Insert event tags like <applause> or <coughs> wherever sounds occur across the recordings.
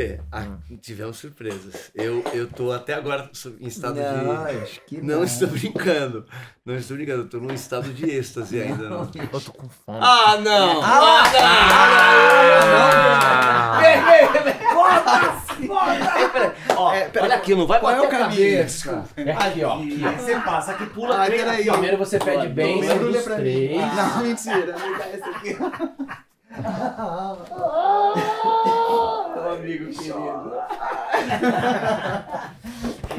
dizer, ah, hum. tivemos surpresas. Eu, eu tô até agora em estado de. Não, não estou brincando. Não estou brincando, eu tô num estado de êxtase não, ainda, não. Eu tô com fome. Ah, não! Ah, ah, não! Foda-se! Foda-se! É, olha aqui, não vai é bater o caminho. Aqui, ó. Aqui. você passa, aqui pula. Ah, Primeiro você pede bem, dos três. Não, mentira. Me dá essa aqui. <laughs> <laughs> Ah amigo querido. que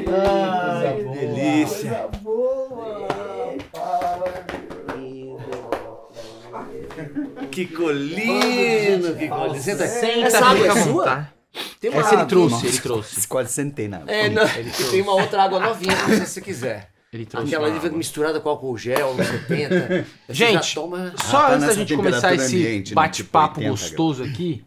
coisa boa. delícia. Que colino, que colino. Senta, senta, Essa água é sua? Tem uma Essa ele trouxe, ele trouxe. Quase centena. É, não, <laughs> tem uma outra água novinha, se você quiser. Ele trouxe Aquela ali misturada com álcool gel, 70. Né, <laughs> gente, toma... só ah, tá antes da gente começar esse né, tipo bate-papo tipo gostoso aqui,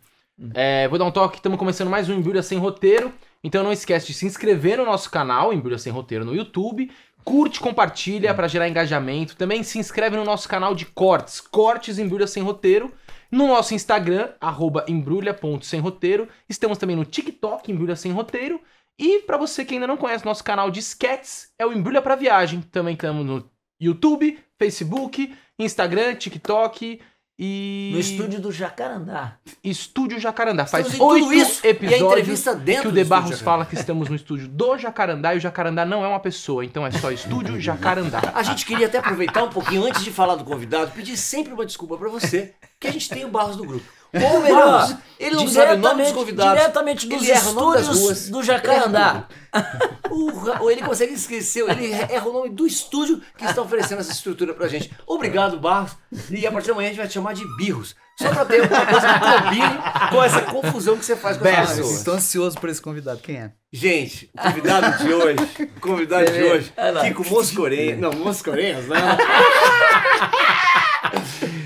é, vou dar um toque, estamos começando mais um Embrulha Sem Roteiro. Então não esquece de se inscrever no nosso canal, Embrulha Sem Roteiro, no YouTube. Curte, compartilha para gerar engajamento. Também se inscreve no nosso canal de cortes, Cortes Embrulha Sem Roteiro. No nosso Instagram, arroba embrulha.semroteiro. Estamos também no TikTok, Embrulha Sem Roteiro. E para você que ainda não conhece nosso canal de sketches, é o Embrulha para Viagem. Também estamos no YouTube, Facebook, Instagram, TikTok... E... No estúdio do Jacarandá. Estúdio Jacarandá. Estamos Faz oito episódios que o De Barros fala que estamos no estúdio do Jacarandá e o Jacarandá não é uma pessoa, então é só Estúdio Jacarandá. A gente queria até aproveitar um pouquinho antes de falar do convidado, pedir sempre uma desculpa para você, que a gente tem o Barros no grupo. Ou melhor, ele não sabe o nome dos convidados. Diretamente dos ele estúdios do Jacarandá. É. <laughs> Ou ele consegue esquecer, ele erra o nome do estúdio que está oferecendo essa estrutura pra gente. Obrigado, Barros. E a partir de amanhã a gente vai te chamar de Birros. Só pra ter alguma coisa que combine com essa confusão que você faz com o as Estou ansioso por esse convidado. Quem é? Gente, o convidado de hoje, o convidado de hoje, Kiko Moscorenhas. Não, Moscorenhas, não. <laughs>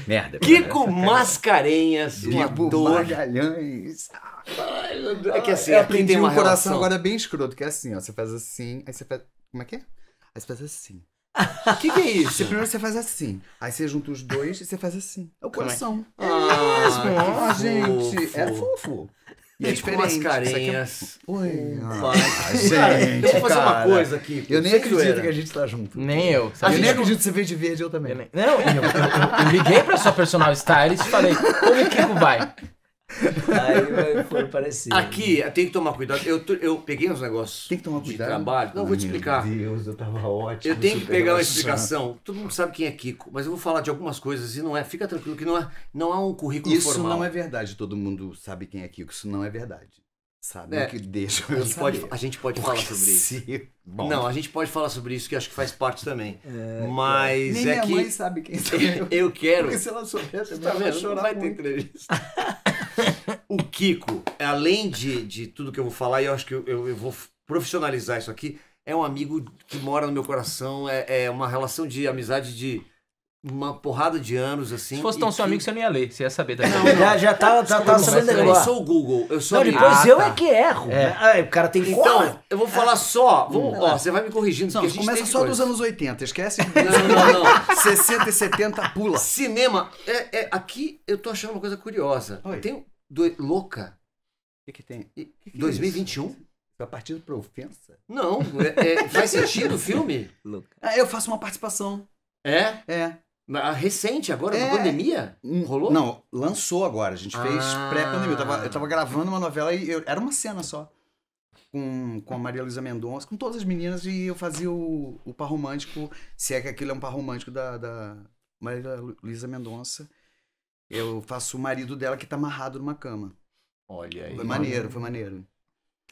merda. Kiko cara. Mascarenhas, <laughs> um ator. Tipo Magalhães. É que assim, eu aprendi um coração relação. agora bem escroto, que é assim, ó. Você faz assim, aí você faz. Como é que é? Aí você faz assim. O <laughs> que, que é isso? Você, primeiro você faz assim. Aí você junta os dois e você faz assim. É o é coração. É? Ah, é mesmo. Ah, gente. Fofo. É fofo. E é aí, com umas é carinhas. Oi, ah. gente, deixa eu fazer uma coisa aqui. Eu nem acredito que a gente tá junto. Nem eu. Sabe? Eu nem acredito que você veio de verde, eu também. Eu nem... Não, eu, eu, eu, liguei pra sua personal stylist e falei, como que que vai? Aí foi parecido. Aqui, tem que tomar cuidado. Eu, eu peguei uns negócios. Tem que tomar cuidado. De trabalho. Não, Ai, vou te explicar. Meu Deus, eu tava ótimo. Eu tenho que pegar uma explicação. Todo mundo sabe quem é Kiko, mas eu vou falar de algumas coisas e não é. Fica tranquilo que não é, não é um currículo isso formal. Isso não é verdade. Todo mundo sabe quem é Kiko. Isso não é verdade. Sabe é. que deixa a gente, pode, a gente pode Porque falar sobre isso. Não, a gente pode falar sobre isso, que acho que faz parte também. É, é. Mas é, é minha que. Minha mãe sabe quem sou <laughs> eu. eu quero. Porque se ela souber, também tá vai chorar. Não vai ter entrevista. <laughs> o Kiko, além de, de tudo que eu vou falar, e eu acho que eu, eu, vou profissionalizar isso aqui, é um amigo que mora no meu coração, é, é uma relação de amizade de uma porrada de anos, assim. Se fosse tão seu que... amigo, você não ia ler, você ia saber também. Não, não. já, já tava, já tava sabendo agora. Eu sou o Google, eu sou Não, amigo. depois ah, eu tá. é que erro. É. Ah, o cara tem que Então, eu vou falar só, ó, você vai me corrigindo. Não, começa só coisa. dos anos 80, esquece. Não, não, não. 60 <laughs> e 70, pula. Cinema, é, é, aqui eu tô achando uma coisa curiosa. Tem do... Louca. O que, que tem? E, que que 2021? É A partido pra ofensa? Não, é, é, faz sentido o filme? Louca. Ah, eu faço uma participação. É? É. Na, ah, recente, agora, é. na pandemia? Hum, Rolou? Não, lançou agora. A gente fez ah. pré-pandemia. Eu, eu tava, gravando uma novela e eu, era uma cena só. Com, com a Maria Luísa Mendonça, com todas as meninas, e eu fazia o, o par romântico, se é que aquilo é um par romântico da, da Maria Luísa Mendonça. Eu faço o marido dela que tá amarrado numa cama. Olha aí. Foi maneiro, foi maneiro.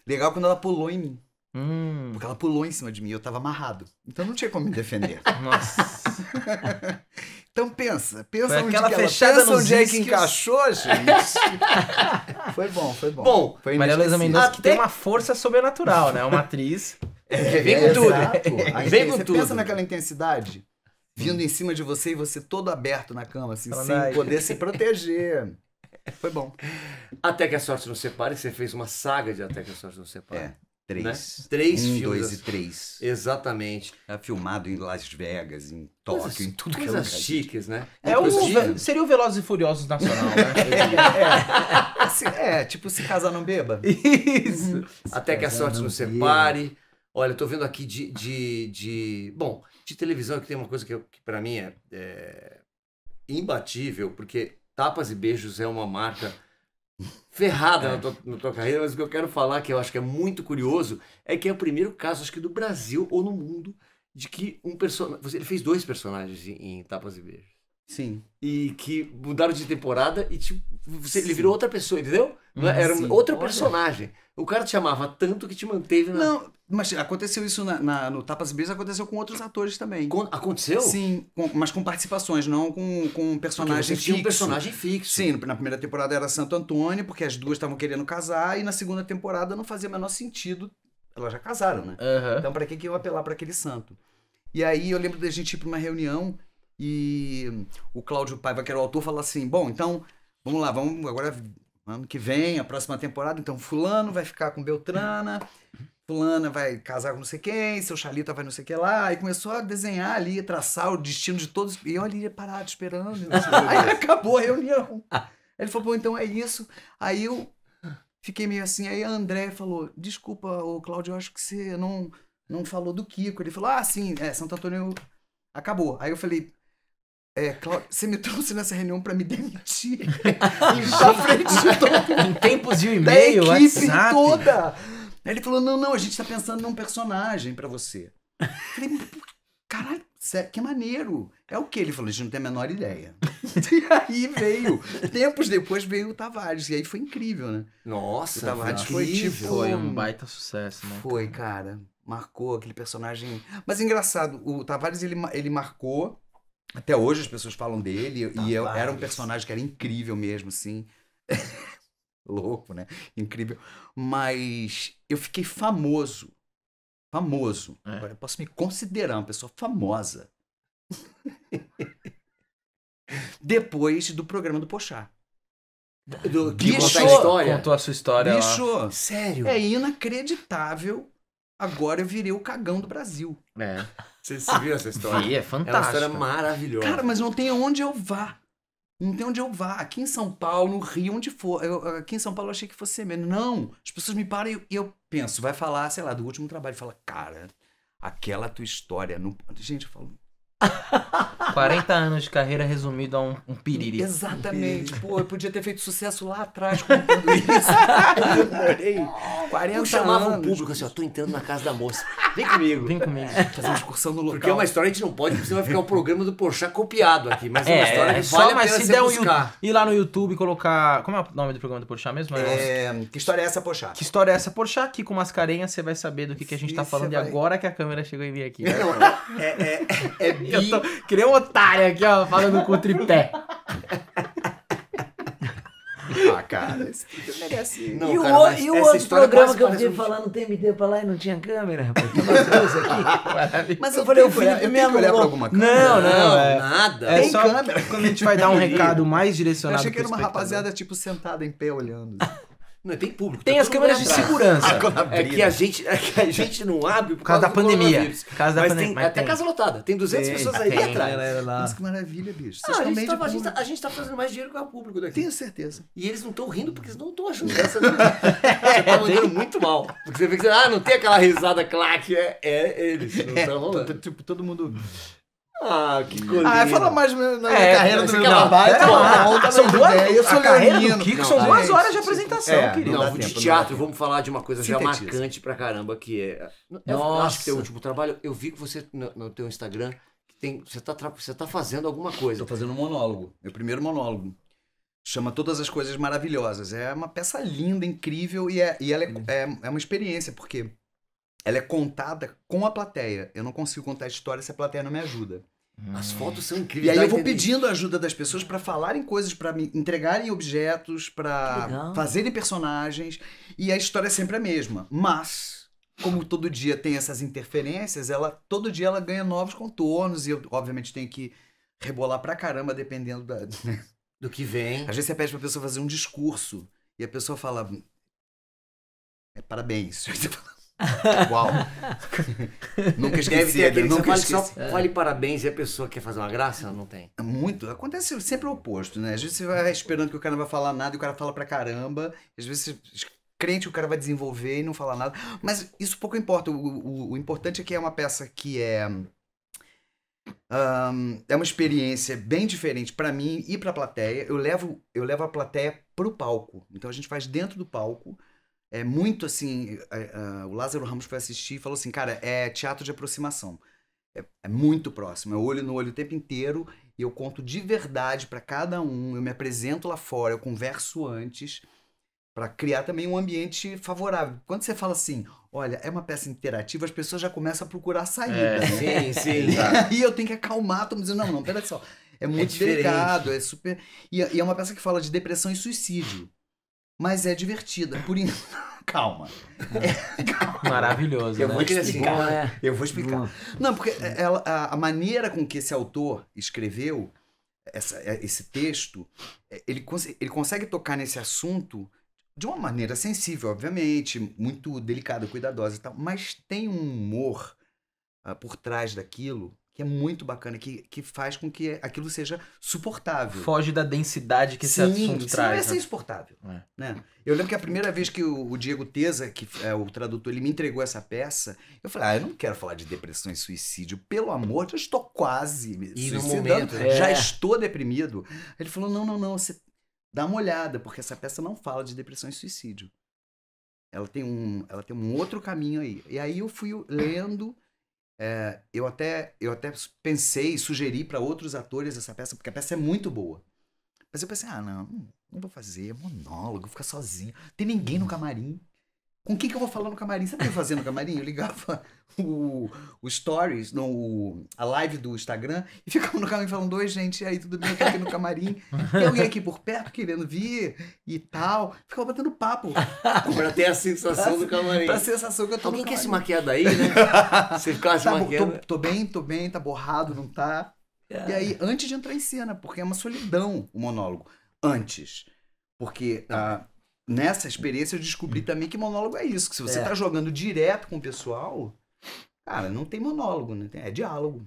Legal quando ela pulou em mim. Hum. Porque ela pulou em cima de mim, eu tava amarrado. Então não tinha como me defender. <laughs> Nossa. <laughs> então pensa, pensa foi onde aquela que ela, fechada pensa onde é que encaixou, <laughs> gente. foi bom, foi bom. Bom, foi Maria Luísa Mendonça que tem uma força sobrenatural, né? Uma atriz. É, vem com é, tudo. Vem com você tudo. pensa naquela intensidade vindo em cima de você e você todo aberto na cama, assim, Fala sem daí. poder se proteger. <laughs> Foi bom. Até que a sorte nos separe, você fez uma saga de Até que a sorte nos separe. É. Né? Três. Né? Três um, filmes. dois assim. e três. Exatamente. É filmado em Las Vegas, em Tóquio, coisas, em tudo que é lugar. chiques, né? É, o, seria o Velozes e Furiosos Nacional, né? <laughs> é, é, assim, é, tipo se casar não beba. Isso. Uhum. Até que a sorte nos separe. Olha, estou vendo aqui de, de, de, Bom, de televisão é que tem uma coisa que, que para mim é, é imbatível, porque Tapas e Beijos é uma marca ferrada é. na, tua, na, tua, carreira, mas o que eu quero falar, que eu acho que é muito curioso, é que é o primeiro caso, acho que do Brasil ou no mundo, de que um personagem. Ele fez dois personagens em, em Tapas e Beijos. Sim. E que mudaram de temporada e tipo, você, ele virou outra pessoa, entendeu? É? Era sim. outro Olha. personagem. O cara te amava tanto que te manteve na. Não, mas aconteceu isso na, na, no Tapas Brisa, aconteceu com outros atores também. aconteceu? Sim, com, mas com participações, não com, com personagem fixo. tinha um personagem fixo. Sim, na primeira temporada era Santo Antônio, porque as duas estavam querendo casar, e na segunda temporada não fazia o menor sentido. Elas já casaram, né? Uhum. Então, para que, que eu apelar para aquele santo? E aí eu lembro da gente ir pra uma reunião e o Cláudio Paiva, que era o autor, fala assim: bom, então vamos lá, vamos agora, ano que vem, a próxima temporada, então Fulano vai ficar com Beltrana, Fulana vai casar com não sei quem, seu Xalita vai não sei o que lá. E começou a desenhar ali, traçar o destino de todos. E eu ali ia parado esperando. aí <laughs> acabou a reunião. Ele falou: bom, então é isso. Aí eu fiquei meio assim. Aí a André falou: desculpa, o Cláudio, eu acho que você não, não falou do Kiko. Ele falou: ah, sim, é, Santo Antônio acabou. Aí eu falei: é, Cláudio, você me trouxe nessa reunião para me demitir. da <laughs> frente de todo Em tempos de um e-mail, da equipe WhatsApp. toda. Aí ele falou: não, não, a gente está pensando num personagem para você. falei, caralho, que maneiro. É o que? Ele falou, a gente não tem a menor ideia. <laughs> e aí veio. Tempos depois veio o Tavares. E aí foi incrível, né? Nossa, o Tavares foi tipo. Foi um baita sucesso, né? Foi, cara. Marcou aquele personagem. Mas engraçado, o Tavares ele, ele marcou até hoje as pessoas falam dele tá e eu, era um personagem que era incrível mesmo, assim. <laughs> Louco, né? Incrível. Mas eu fiquei famoso. Famoso. É. Agora eu posso me considerar uma pessoa famosa. <laughs> Depois do programa do Pochá. Tá. Do, que contou a história. Contou a sua história. Bicho, Sério? É inacreditável. Agora eu virei o cagão do Brasil. É. Você viu essa história? Vi, é fantástica. É uma história maravilhosa. Cara, mas não tem onde eu vá. Não tem onde eu vá. Aqui em São Paulo, no Rio, onde for. Eu, aqui em São Paulo eu achei que fosse mesmo. Não! As pessoas me param e eu, eu, penso, vai falar, sei lá, do último trabalho. Fala, cara, aquela tua história. No... Gente, eu falo, 40 anos de carreira resumido a um, um piriri. Exatamente. Pô, eu podia ter feito sucesso lá atrás com tudo isso. Demorei. 40 eu chamava anos. um público assim, ó, tô entrando na casa da moça. Vem comigo. Vem comigo. <laughs> Fazer uma excursão no local. Porque é uma história que a gente não pode, porque senão vai ficar o um programa do Porchat copiado aqui. Mas é, é uma história que é só, mas se der buscar. Um, ir lá no YouTube e colocar... Como é o nome do programa do Porchat mesmo? É... Que História é Essa, Porchat? Que História é Essa, Porchat? Aqui com mascarenha você vai saber do que, que a gente tá falando. E agora que a câmera chegou e veio aqui. Não, é, é, é <laughs> Eu tô que nem um otário aqui, ó, falando com o tripé. <laughs> Ah, cara, esse tipo Não, e o, e o outro programa que eu podia um... falar no TMT pra lá e não tinha câmera, rapaz. Tem <laughs> duas aqui. mas eu, eu falei, o Felipe eu mesmo. olhar pra alguma câmera. Não, não, não é, nada. É Tem câmera. Quando a gente vai dar um recado mais direcionado. Eu achei que era uma rapaziada, tipo, sentada em pé olhando. Não, tem público. Tá tem tá as câmeras de atrás. segurança. Ah, <laughs> é, que a gente, é que a gente não abre por causa, por causa da pandemia. Causa da mas pandemia. Tem, mas até tem. casa lotada. Tem 200 tem, pessoas aí atrás. lá. Mas que maravilha, bicho. Ah, a, gente está a, gente tá, a, gente tá, fazendo mais dinheiro que o público daqui. Tenho certeza. E eles não estão rindo porque eles não estão achando essa. <laughs> Né? você tá mandando muito mal. Porque você vê que você, ah, não tem aquela risada claque. É, é eles. Não tá é, tá rolando. Tipo, todo mundo. Ah, que ah, coisa. Ah, fala mais na é, carreira do meu trabalho. Tá tá são duas Eu sou do Kiko são duas horas de apresentação, é, querido. Não, de teatro, não vamos falar de uma coisa Sintetiza. já marcante pra caramba, que é... é eu Nossa. acho que teu último trabalho, eu vi que você, no, no teu Instagram, tem, você, tá, você tá fazendo alguma coisa. Tô fazendo um monólogo. Meu primeiro monólogo. Chama Todas as Coisas Maravilhosas. É uma peça linda, incrível, e, é, e ela é, hum. é, é uma experiência, porque ela é contada com a plateia. Eu não consigo contar a história se a plateia não me ajuda. As fotos são incríveis. E aí eu vou pedindo a ajuda das pessoas para falarem coisas, para me entregarem objetos, para fazerem personagens. E a história é sempre a mesma. Mas, como todo dia tem essas interferências, ela todo dia ela ganha novos contornos. E eu, obviamente, tenho que rebolar pra caramba, dependendo da, <laughs> né? do que vem. Às vezes você pede pra pessoa fazer um discurso e a pessoa fala. É, parabéns. <laughs> Você fala, Uau! <laughs> Nunca esqueci. Deve ter aquele nunca que só é. fale parabéns e a pessoa quer fazer uma graça, não tem? É muito. Acontece sempre o oposto, né? Às vezes você vai esperando que o cara não vai falar nada e o cara fala pra caramba. Às vezes você crente que o cara vai desenvolver e não falar nada. Mas isso pouco importa. O, o, o importante é que é uma peça que é. Um, é uma experiência bem diferente para mim e para a plateia. Eu levo, eu levo a plateia pro palco. Então a gente faz dentro do palco é muito assim. É, é, o Lázaro Ramos foi assistir e falou assim: cara, é teatro de aproximação. É, é muito próximo, é olho no olho o tempo inteiro e eu conto de verdade para cada um. Eu me apresento lá fora, eu converso antes para criar também um ambiente favorável. Quando você fala assim, olha, é uma peça interativa, as pessoas já começam a procurar saída. É, né? sim, <laughs> sim. e aí eu tenho que acalmar, tô me dizendo, não, não, peraí só. É, é muito é delicado, é super. E, e, é uma peça que fala de depressão e suicídio mas é divertida. Por isso, <laughs> calma. É, calma. Maravilhoso. Eu né? vou explicar. é. Eu vou explicar. Não, porque é, ela, a, a, maneira com que esse autor escreveu essa, é, esse texto, é, ele, ele consegue tocar nesse assunto de uma maneira sensível, obviamente, muito delicada, cuidadosa e tal, mas tem um humor uh, por trás daquilo que é muito bacana, que, que faz com que aquilo seja suportável. Foge da densidade que sim, esse assunto sim, traz. Sim, é né? insuportável. É. Né? Eu lembro que a primeira vez que o, Diego Teza, que é o tradutor, ele me entregou essa peça, eu falei, ah, eu não quero falar de depressão e suicídio, pelo amor de Deus, estou quase me e momento, é. já estou deprimido. Ele falou, não, não, não, você dá uma olhada, porque essa peça não fala de depressão e suicídio. Ela tem um, ela tem um outro caminho aí. E aí eu fui lendo é, eu, até, eu até pensei e sugeri para outros atores essa peça, porque a peça é muito boa. Mas eu pensei, ah, não, não vou fazer, é monólogo, ficar sozinho. Tem ninguém no uhum. camarim com quem que eu vou falar no camarim? Sabe o que eu fazia no camarim? Eu ligava <laughs> o, o stories, no, o, a live do Instagram, e ficava no camarim falando, oi gente, aí tudo bem? Eu tô aqui no camarim. Tem alguém aqui por perto querendo vir e tal. Ficava batendo papo. <laughs> pra ter a sensação do camarim. Pra sensação que eu tô Alguém quer se maquiar daí, né? Você <laughs> ficar se tá, maquiando. Tô, tô bem, tô bem, tá borrado, não tá? Yeah. E aí, antes de entrar em cena, porque é uma solidão o monólogo. Antes. Porque... Ah. Uh, nessa experiência eu descobri também que monólogo é isso. Que se você é. tá jogando direto com o pessoal, cara, não tem monólogo, né? É diálogo.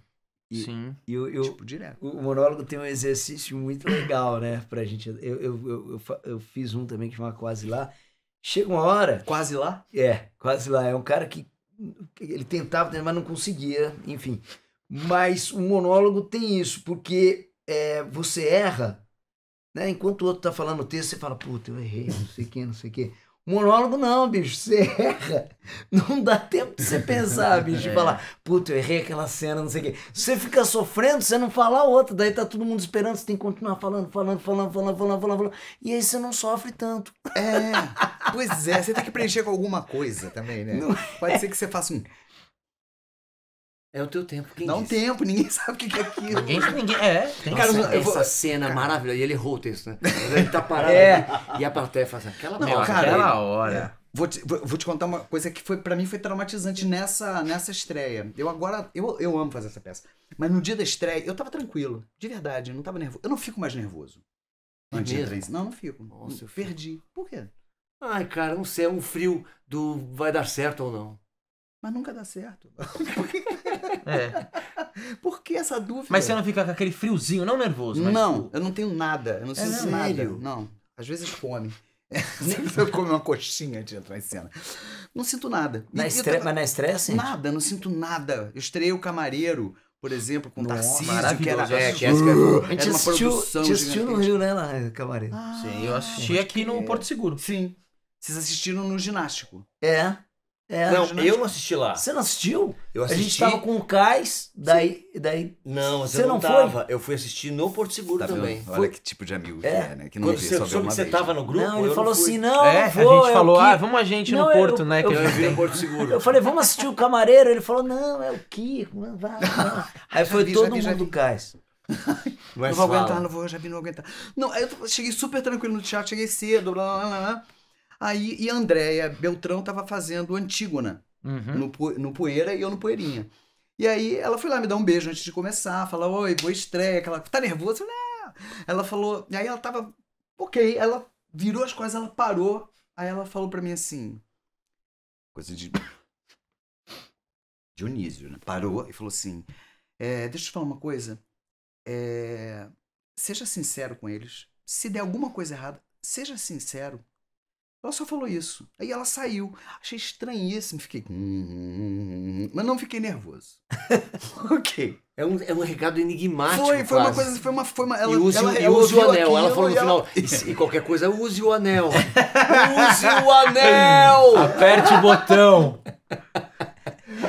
E, Sim. E eu, eu, tipo, direto. O monólogo tem um exercício muito legal, né? Pra gente. Eu, eu, eu, eu, fiz um também que chama Quase Lá. Chega uma hora. Quase lá? É, quase lá. É um cara que ele tentava, mas não conseguia, enfim. Mas o monólogo tem isso, porque é, você erra né? Enquanto o outro tá falando o texto, você fala, puta, eu errei, não sei o que, não sei o que. Monólogo não, bicho, você erra. <laughs> Não dá tempo de você pensar, bicho, é. falar, puta, eu errei aquela cena, não sei o quê. Você fica sofrendo, você não fala outra, daí tá todo mundo esperando, você tem que continuar falando, falando, falando, falando, falando, falando, falando. E aí você não sofre tanto. É. Pois é, você tem que preencher com alguma coisa também, né? Não Pode é. ser que você faça um é o teu tempo. Quem Dá um tempo, ninguém <laughs> sabe o que é aquilo. Ninguém, ninguém é. Tem Nossa, essa cena cara. É maravilhosa. E ele errou o texto, né? <laughs> ele tá parado é. e a plateia faz aquela assim, Não, hora. Cara, aquela hora. É. Vou te, vou, vou te contar uma coisa que foi para mim foi traumatizante nessa, nessa estreia. Eu agora. Eu, eu amo fazer essa peça. Mas no dia da estreia, eu tava tranquilo. De verdade, eu não tava nervoso. Eu não fico mais nervoso. É Antes da trans. Não, não fico. Nossa, eu perdi. Fico. Por quê? Ai, cara, não sei. É um frio do vai dar certo ou não. Mas nunca dá certo. <laughs> É. Por que essa dúvida? Mas você não fica com aquele friozinho, não nervoso? Mas... Não, tipo- eu não tenho nada. Eu não é sinto é, nada. Sério? Não. Às vezes fome. <laughs> eu come uma coxinha de entrar em cena. Não sinto nada. Na estre... Mas na estresse? Nada, não sinto nada. Eu estreiei o camareiro por exemplo, com Nossa, Tarcísio, que era, é, que era, uh, era uma produção assistiu no Rio, né, lá, Camarim? Ah, Sim, eu assisti aqui no Porto Seguro. Sim. Vocês assistiram no Ginástico. É. É, não, eu não assisti lá. Você não assistiu? Eu assisti. A gente tava com o Cais, daí. daí não, você não, não tava. Foi? Eu fui assistir no Porto Seguro tá também. Olha foi. que tipo de amigo é. que é, né? Que não Quando vi, você soube que você vez. tava no grupo? Não, ele falou assim: não, é, vou, A gente é falou: ah, vamos a gente não, no Porto, né, eu, né? Que eu, eu vi no Porto Seguro. Eu falei: vamos assistir o Camareiro. Ele falou: não, é o Kiko. vai, <laughs> Aí foi todo mundo do Cais. <laughs> não vou aguentar, não vou, já vi, não vou aguentar. Não, eu cheguei super tranquilo no teatro, cheguei cedo, blá blá blá. blá. Aí, e a Andréia Beltrão estava fazendo Antígona uhum. no, no Poeira e eu no Poeirinha. E aí ela foi lá me dar um beijo antes de começar, falar, oi, boa estreia, ela tá nervosa? Ah". Ela falou, e aí ela tava, ok, ela virou as coisas, ela parou, aí ela falou para mim assim, coisa de Dionísio, né? Parou e falou assim, é, deixa eu te falar uma coisa, é, seja sincero com eles, se der alguma coisa errada, seja sincero, ela só falou isso. Aí ela saiu. Achei estranhíssimo. Fiquei. Mas não fiquei nervoso. ok. É um, é um recado enigmático. Foi, foi quase. uma coisa. Foi uma, foi uma, ela, e use, ela, e ela use o anel. Ela falou no ela... final. E, qualquer coisa, use o anel. use o anel! Aperte o botão.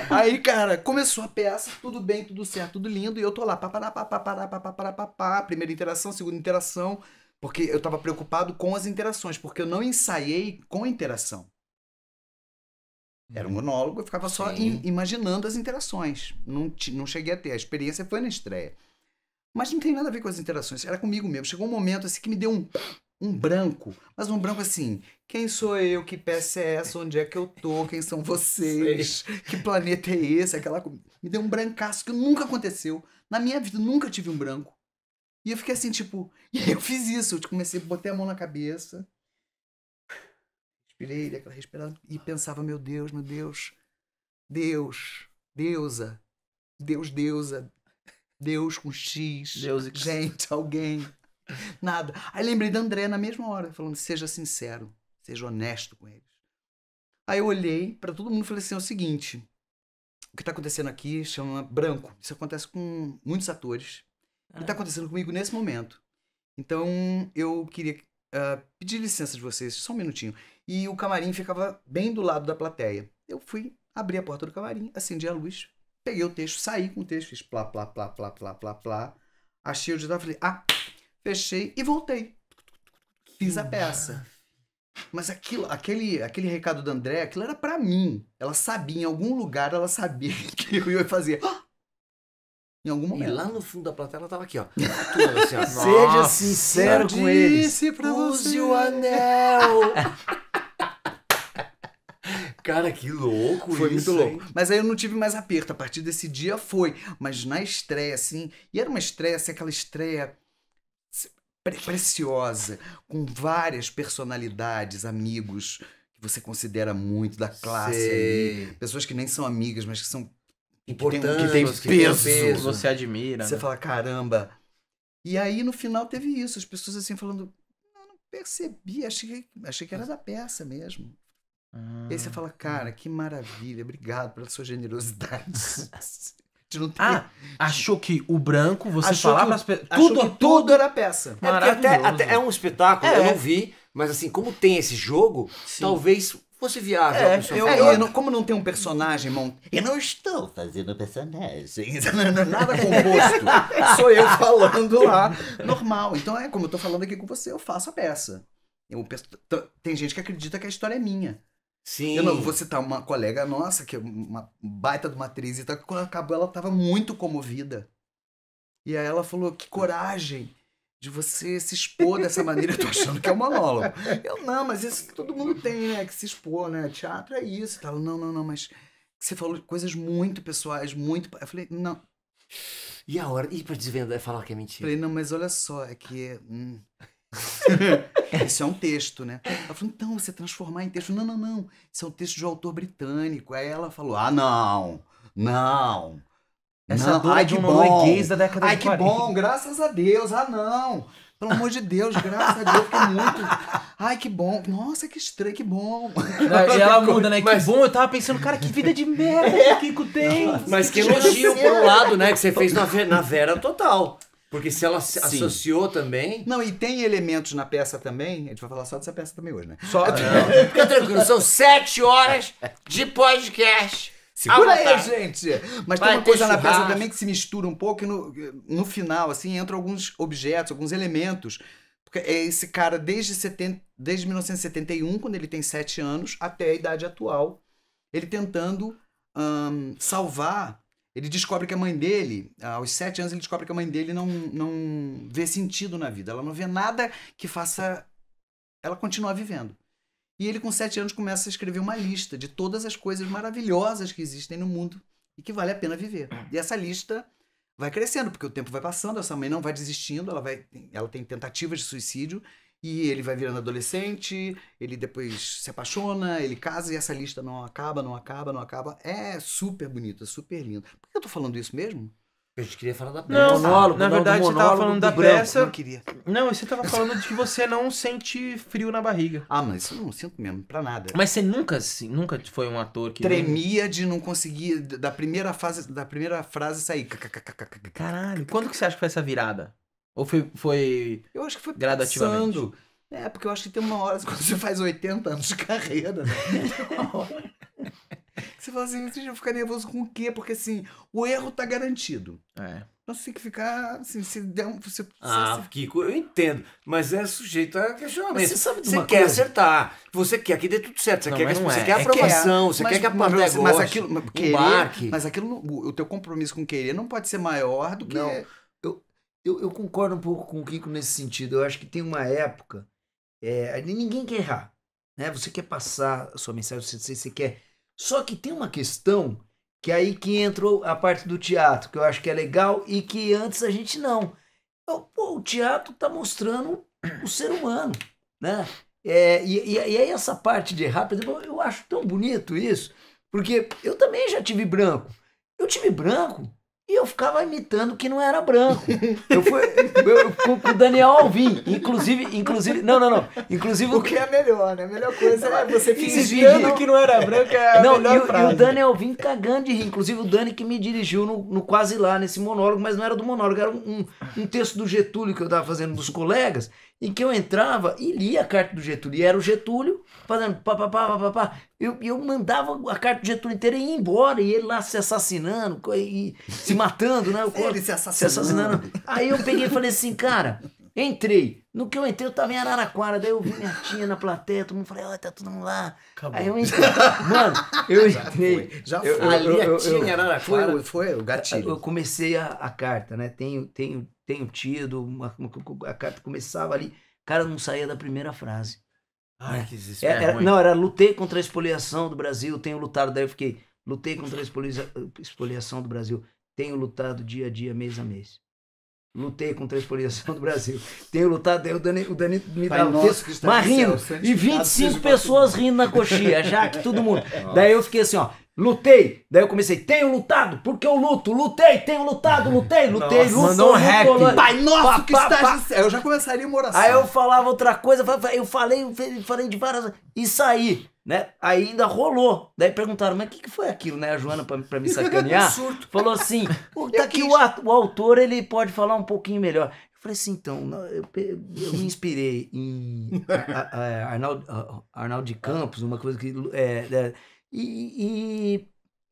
Aí, cara, começou a peça, tudo bem, tudo certo, tudo lindo, e eu tô lá, papará, papará, papará, papará, primeira interação, segunda interação, porque eu estava preocupado com as interações, porque eu não ensaiei com interação. Era um uhum. monólogo, eu ficava só imaginando as interações. Não, não cheguei a ter. A experiência foi na estreia. Mas não tem nada a ver com as interações. Era comigo mesmo. Chegou um momento assim que me deu um, um branco. Mas um branco assim. Quem sou eu? Que peça é essa? Onde é que eu tô? Quem são vocês? <laughs> Que planeta é esse? Aquela Me deu um brancaço que nunca aconteceu. Na minha vida nunca tive um branco. E eu fiquei assim, tipo, <laughs> e aí eu fiz isso. Eu tipo, comecei, botei a mão na cabeça, respirei, aquela respirada, e pensava, meu Deus, meu Deus, Deus, deusa, Deus, deusa, Deus com X, Deus gente, alguém, <laughs> nada. Aí lembrei da André na mesma hora, falando, seja sincero, seja honesto com eles. Aí eu olhei para todo mundo e falei assim, é o seguinte, o que está acontecendo aqui chama branco. Isso acontece com muitos atores que é. está acontecendo comigo nesse momento. Então, eu queria uh, pedir licença de vocês, só um minutinho. E o camarim ficava bem do lado da plateia. Eu fui, abri a porta do camarim, acendi a luz, peguei o texto, saí com o texto, fiz plá, plá, plá, plá, plá, plá, plá. Achei o digital, falei, ah, fechei e voltei. Fiz a peça. Mas aquilo, aquele, aquele recado da André, aquilo era para mim. Ela sabia, em algum lugar ela sabia <laughs> que eu ia fazer. Em algum momento. E lá no fundo da plateia ela tava aqui, ó. Assim, ó. <laughs> Seja sincero com eles pra Use você. o anel. <laughs> Cara, que louco foi isso. Foi muito louco. Hein? Mas aí eu não tive mais aperto. A partir desse dia foi. Mas na estreia, assim. E era uma estreia, assim, aquela estreia pre preciosa, com várias personalidades, amigos que você considera muito da classe ali, Pessoas que nem são amigas, mas que são que tem, que tem peso, que peso. você admira. Você né? fala, caramba. E aí no final teve isso, as pessoas assim falando, não, não percebi, achei, achei que era da peça mesmo. Ah. E aí você fala, tá. cara, que maravilha, obrigado pela sua generosidade. <laughs> Tem... Ah, achou que o branco, você falava que, pe... tudo, tudo, tudo era peça. É até, até, é um espetáculo, é, eu não vi, mas assim, como tem esse jogo, Sim. talvez fosse viável. É, eu, eu, eu, como não tem um personagem, mont... eu não estou fazendo personagens. <laughs> Nada composto. Sou eu falando lá, normal. Então é como eu estou falando aqui com você, eu faço a peça. Eu, tem gente que acredita que a história é minha. Sim. Eu não vou citar uma colega nossa, que é uma baita de uma atriz, e tá, quando acabou ela estava muito comovida. E aí ela falou, que coragem de você se expor dessa maneira, eu tô achando que é um monólogo. Eu, não, mas isso todo mundo tem, né? Que se expor, né? Teatro é isso. Ela, Não, não, não, mas você falou coisas muito pessoais, muito. Eu falei, não. E a hora? E pra desvendar, é falar que é mentira? Falei, não, mas olha só, é que. Hum. <laughs> isso é um texto, né? Ela falou, então, você transformar em texto. Não, não, não. Isso é um texto de um autor britânico. Aí ela falou, ah, não, não. Essa não, ai, é de um norueguês da década ai, de 40. Ai, que bom, graças a Deus. Ah, não. Pelo amor de Deus, graças a Deus, fiquei muito. <laughs> Ai, que bom. Nossa, que estranho, que bom. E ela <laughs> muda, né? Mas... Que bom, eu tava pensando, cara, que vida de merda que o Kiko tem. É. Nossa. Mas que elogio por um lado, né? Que você fez na, na Vera total. Porque se ela se Sim. associou também. Não, e tem elementos na peça também. A gente vai falar só dessa peça também hoje, né? Só. É. Fica tranquilo, são sete horas de podcast. Segura aí, gente! Mas Vai tem uma coisa na peça também que se mistura um pouco e no, no final, assim, entram alguns objetos, alguns elementos. Porque é esse cara desde, 70, desde 1971, quando ele tem 7 anos, até a idade atual, ele tentando um, salvar. Ele descobre que a mãe dele, ah, aos 7 anos, ele descobre que a mãe dele não, não vê sentido na vida. Ela não vê nada que faça ela continuar vivendo. E ele, com sete anos, começa a escrever uma lista de todas as coisas maravilhosas que existem no mundo e que vale a pena viver. É. E essa lista vai crescendo, porque o tempo vai passando, essa mãe não vai desistindo, ela, vai, ela tem tentativas de suicídio, e ele vai virando adolescente, ele depois se apaixona, ele casa, e essa lista não acaba, não acaba, não acaba. É super bonito, é super lindo. Por que eu tô falando isso mesmo? A gente queria falar da peça. Não, monólogo, na verdade você tava falando da branco, peça. Não, queria. não, você tava falando de que você não sente frio na barriga. Ah, mas eu não sinto mesmo, pra nada. Mas você nunca, assim, nunca foi um ator que. Tremia de não conseguir. Da primeira fase, da primeira frase sair. Caralho. Quando que você acha que foi essa virada? Ou foi. foi eu acho que foi gradativamente. Pensando. É, porque eu acho que tem uma hora, <laughs> quando você faz 80 anos de carreira, né? Tem uma hora. Você fala assim, você ficar nervoso com o quê? Porque assim, o erro tá garantido. É. Então você tem que ficar, assim, se der um. ah, Kiko, eu entendo. Mas é sujeito a questionamento. você sabe de Você quer acertar. Você quer que dê tudo certo. Você, não, quer, que, é. você é. quer aprovação. é. Você mas, quer que a plateia Mas aquilo, mas, querer, mas aquilo, o teu compromisso com querer não pode ser maior do que. Não, eu, eu, eu concordo um pouco com o Kiko nesse sentido. Eu acho que tem uma época. É, ninguém quer errar. Né? Você quer passar a sua mensagem, você, você quer só que tem uma questão que é aí que entrou a parte do teatro, que eu acho que é legal e que antes a gente não. Eu, pô, o teatro está mostrando o ser humano, né? É, e, e, e, aí essa parte de errar, eu acho tão bonito isso, porque eu também já tive branco. Eu tive branco e eu ficava imitando que não era branco. Eu fui eu, com o Daniel Alvim. Inclusive, inclusive. Não, não, não. Inclusive. O que é melhor, né? A melhor coisa é você fingindo que não era branco. É a não, melhor e, frase. e o Daniel Alvim cagando de rir. Inclusive, o Dani que me dirigiu no, no quase lá, nesse monólogo, mas não era do monólogo, era um, um texto do Getúlio que eu tava fazendo dos colegas em que eu entrava e lia a carta do Getúlio. E era o Getúlio fazendo pá, pá, pá, pá, pá, pá. Eu, eu mandava a carta do Getúlio inteira e ia embora, e ele lá se assassinando, e, se matando, né? <laughs> ele se assassinando. se assassinando. Aí eu peguei e falei assim, cara, entrei. No que eu entrei, eu tava em Araraquara, daí eu vi minha tia na plateia, todo mundo falei, olha, tá todo mundo lá. Acabou. Aí eu entrei. Mano, eu entrei. Já foi. Já foi. Eu, eu, eu, a tia em Araraquara. Foi, foi o gatilho. Eu comecei a, a carta, né? Tenho, tenho tenho tido, uma, a carta começava ali, cara não saía da primeira frase. Ai, né? que desespero. É, era, era, não, era lutei contra a expoliação do Brasil, tenho lutado, daí eu fiquei, lutei contra a expoliação do Brasil, tenho lutado dia a dia, mês a mês. Lutei contra a expoliação <laughs> do Brasil. Tenho lutado, eu, o Danilo me dá um texto, mas rindo. E 25 pessoas rindo na coxinha, já que todo mundo. <laughs> Nossa. Daí eu fiquei assim, ó. Lutei, daí eu comecei, tenho lutado, porque eu luto, lutei, tenho lutado, lutei, lutei, Nossa, mandou um rap. Pai nosso que pá, está pá. Eu já começaria uma oração. Aí eu falava outra coisa, eu falei, eu falei de várias e saí né? Ainda rolou. Daí perguntaram, mas o que, que foi aquilo, né? A Joana, pra, pra me <laughs> sacanear, falou assim: <laughs> tá aqui o, o autor, ele pode falar um pouquinho melhor. Eu falei assim, então, eu, eu me inspirei em Arnaldo, Arnaldo de Campos, uma coisa que. É, é e,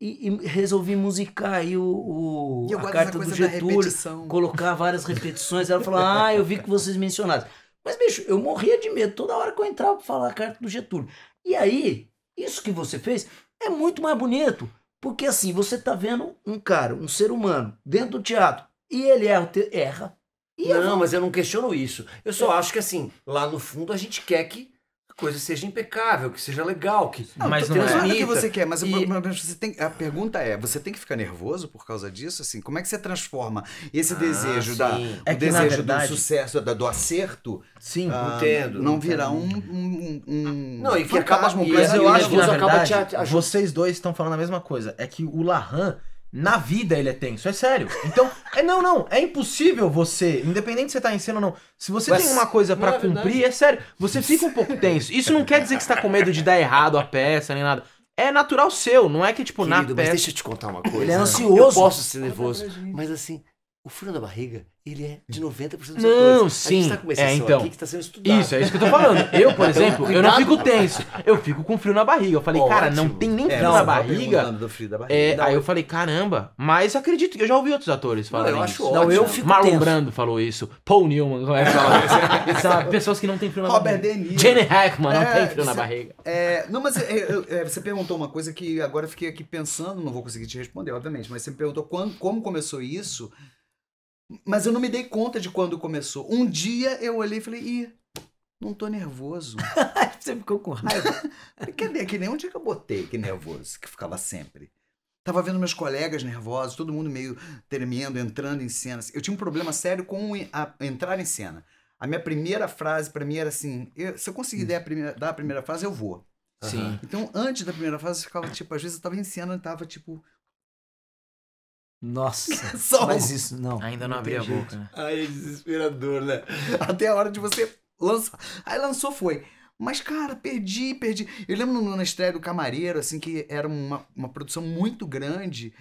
e, e, resolvi musicar aí o, o a carta do Getúlio, colocar várias repetições. Ela falou: Ah, eu vi que vocês mencionaram. Mas, bicho, eu morria de medo toda hora que eu entrava pra falar a carta do Getúlio. E aí, isso que você fez é muito mais bonito, porque assim você está vendo um cara, um ser humano, dentro do teatro, e ele erra. erra e não, mas eu não questiono isso. Eu só é. acho que assim, lá no fundo a gente quer que coisa seja impecável, que seja legal, que não, mas não é o que você quer, mas e... É você tem, a pergunta é, você tem que ficar nervoso por causa disso, assim, como é que você transforma esse ah, desejo sim. da é o que, desejo verdade... do sucesso, da, do acerto? Sim, ah, entendo. Não virar um, um, um ah, Não, e que acaba mas eu acho que na verdade, acaba te, vocês dois estão falando a mesma coisa, é que o Larran na vida ele é tenso, é sério. Então, é não, não, é impossível você, independente se você tá em cena ou não, se você Mas tem uma coisa para é cumprir, verdade. é sério, você fica um pouco tenso. Isso não quer dizer que você tá com medo de dar errado a peça nem nada. É natural seu, não é que tipo Querido, na peça. deixa eu te contar uma coisa. Ele é ansioso. Eu posso ser nervoso, mas assim, o frio na barriga, ele é de 90% dos não, atores. Não, sim. A gente tá com é, então, aqui que está sendo estudado. Isso, é isso que eu tô falando. Eu, por então, exemplo, eu não fico tenso. Eu fico com frio na barriga. Eu falei, Ó, cara, não tem nem é, frio, é, não, na, barriga. Do frio da barriga. É, não, aí eu... falei, caramba. Mas acredito que eu já ouvi outros atores falarem não, eu acho isso. Ótimo. Não, eu fico Marlon tenso. Brando falou isso. Paul Newman vai Sabe? É <laughs> pessoas que não têm frio na Robert barriga. Robert De Jenny Hackman é, não tem frio você, na barriga. É, não, mas é, você perguntou uma coisa que agora eu fiquei aqui pensando, não vou conseguir te responder, obviamente, mas você me perguntou quando, como começou isso. Mas eu não me dei conta de quando começou. Um dia eu olhei e falei, ih, não tô nervoso. <laughs> Você ficou com raiva? <laughs> Quer dizer, que nem um dia é que eu botei que nervoso, que ficava sempre. Tava vendo meus colegas nervosos, todo mundo meio tremendo, entrando em cena. Eu tinha um problema sério com a, entrar em cena. A minha primeira frase para mim era assim: eu, se eu conseguir hum. dar a, primeira, dar a primeira frase, eu vou. Sim. Então, antes da primeira frase, eu ficava tipo, às vezes eu tava em cena e tava tipo nossa, <laughs> Só mas isso não. Ainda não, não a boca. Né? Ai, é desesperador, né? Até a hora de você lançar. Aí lançou, foi. Mas, cara, perdi, perdi. Eu lembro na estreia do Camareiro, assim, que era uma, uma produção muito grande,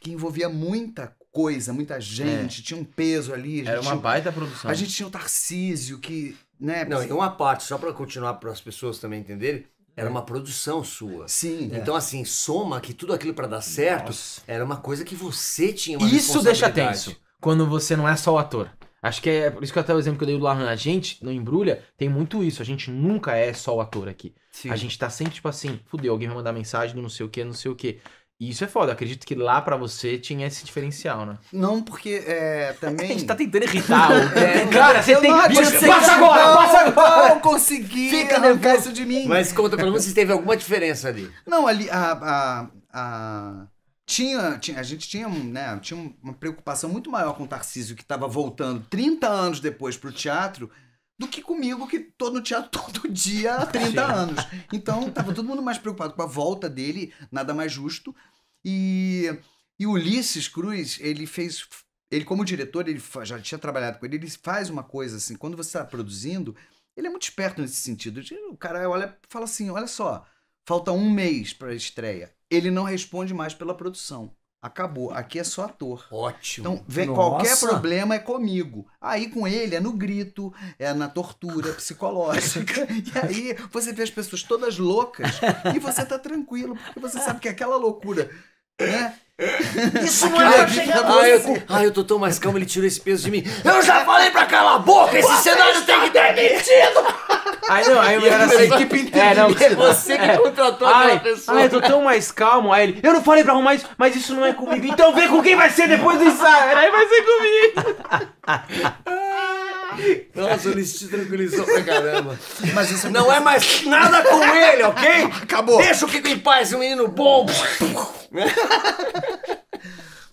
que envolvia muita coisa, muita gente, é. tinha um peso ali. Era uma tinha, baita produção. A gente tinha o Tarcísio, que. Né, não, e uma parte, só para continuar para as pessoas também entenderem, era uma produção sua. Sim. É. Então, é. assim, soma que tudo aquilo para dar certo Nossa. era uma coisa que você tinha uma Isso deixa tenso. Quando você não é só o ator. Acho que é por isso que até o exemplo que eu dei do Lahan, a gente, no Embrulha, tem muito isso. A gente nunca é só o ator aqui. Sim. A gente tá sempre, tipo assim, fudeu, alguém vai mandar mensagem do não sei o que, não sei o que. E isso é foda. Acredito que lá para você tinha esse diferencial, né? Não, porque é, também. <laughs> A gente tá tentando irritar. <laughs> O... É, cara, você tem. passa agora, não, passa agora! Não consegui Fica arrancar isso de mim. Mas conta pra mim se teve alguma diferença ali. Não, ali. A, a, a... Tinha, tinha, a gente tinha, né, tinha uma preocupação muito maior com o Tarcísio, que estava voltando 30 anos depois para o teatro, do que comigo, que tô no teatro <laughs> todo dia há 30 Sim. anos. Então, tava todo mundo mais preocupado com a volta dele, nada mais justo. E, e Ulisses Cruz, ele fez. Ele, como diretor, ele já tinha trabalhado com ele, ele faz uma coisa assim, quando você está produzindo, ele é muito esperto nesse sentido. O cara olha fala assim: olha só, falta um mês para a estreia. Ele não responde mais pela produção. Acabou. Aqui é só ator. Ótimo. Então, vem, qualquer problema é comigo. Aí com ele é no grito, é na tortura é psicológica. <laughs> e aí você vê as pessoas todas loucas e você tá tranquilo, porque você sabe que aquela loucura, né? Isso não é pra chegar ah, eu, tô, ah, eu tô tão mais calmo, ele tirou esse peso de mim. Eu já falei pra calar a boca, esse cenário tem que ter demitido! <laughs> Aí não, aí o era assim. equipe inteira. É, não, é você que é. é. contratou ai, aquela pessoa. Ai, eu tô tão mais calmo. Aí ele, eu não falei pra arrumar isso, mas isso não é comigo. Então vê com quem vai ser depois do ensaio. Aí vai ser comigo. <laughs> Nossa, ele te tranquilizou pra caramba. Mas isso é não é mais nada com ele, ok? Acabou. Deixa o Kiko em paz, um menino bom.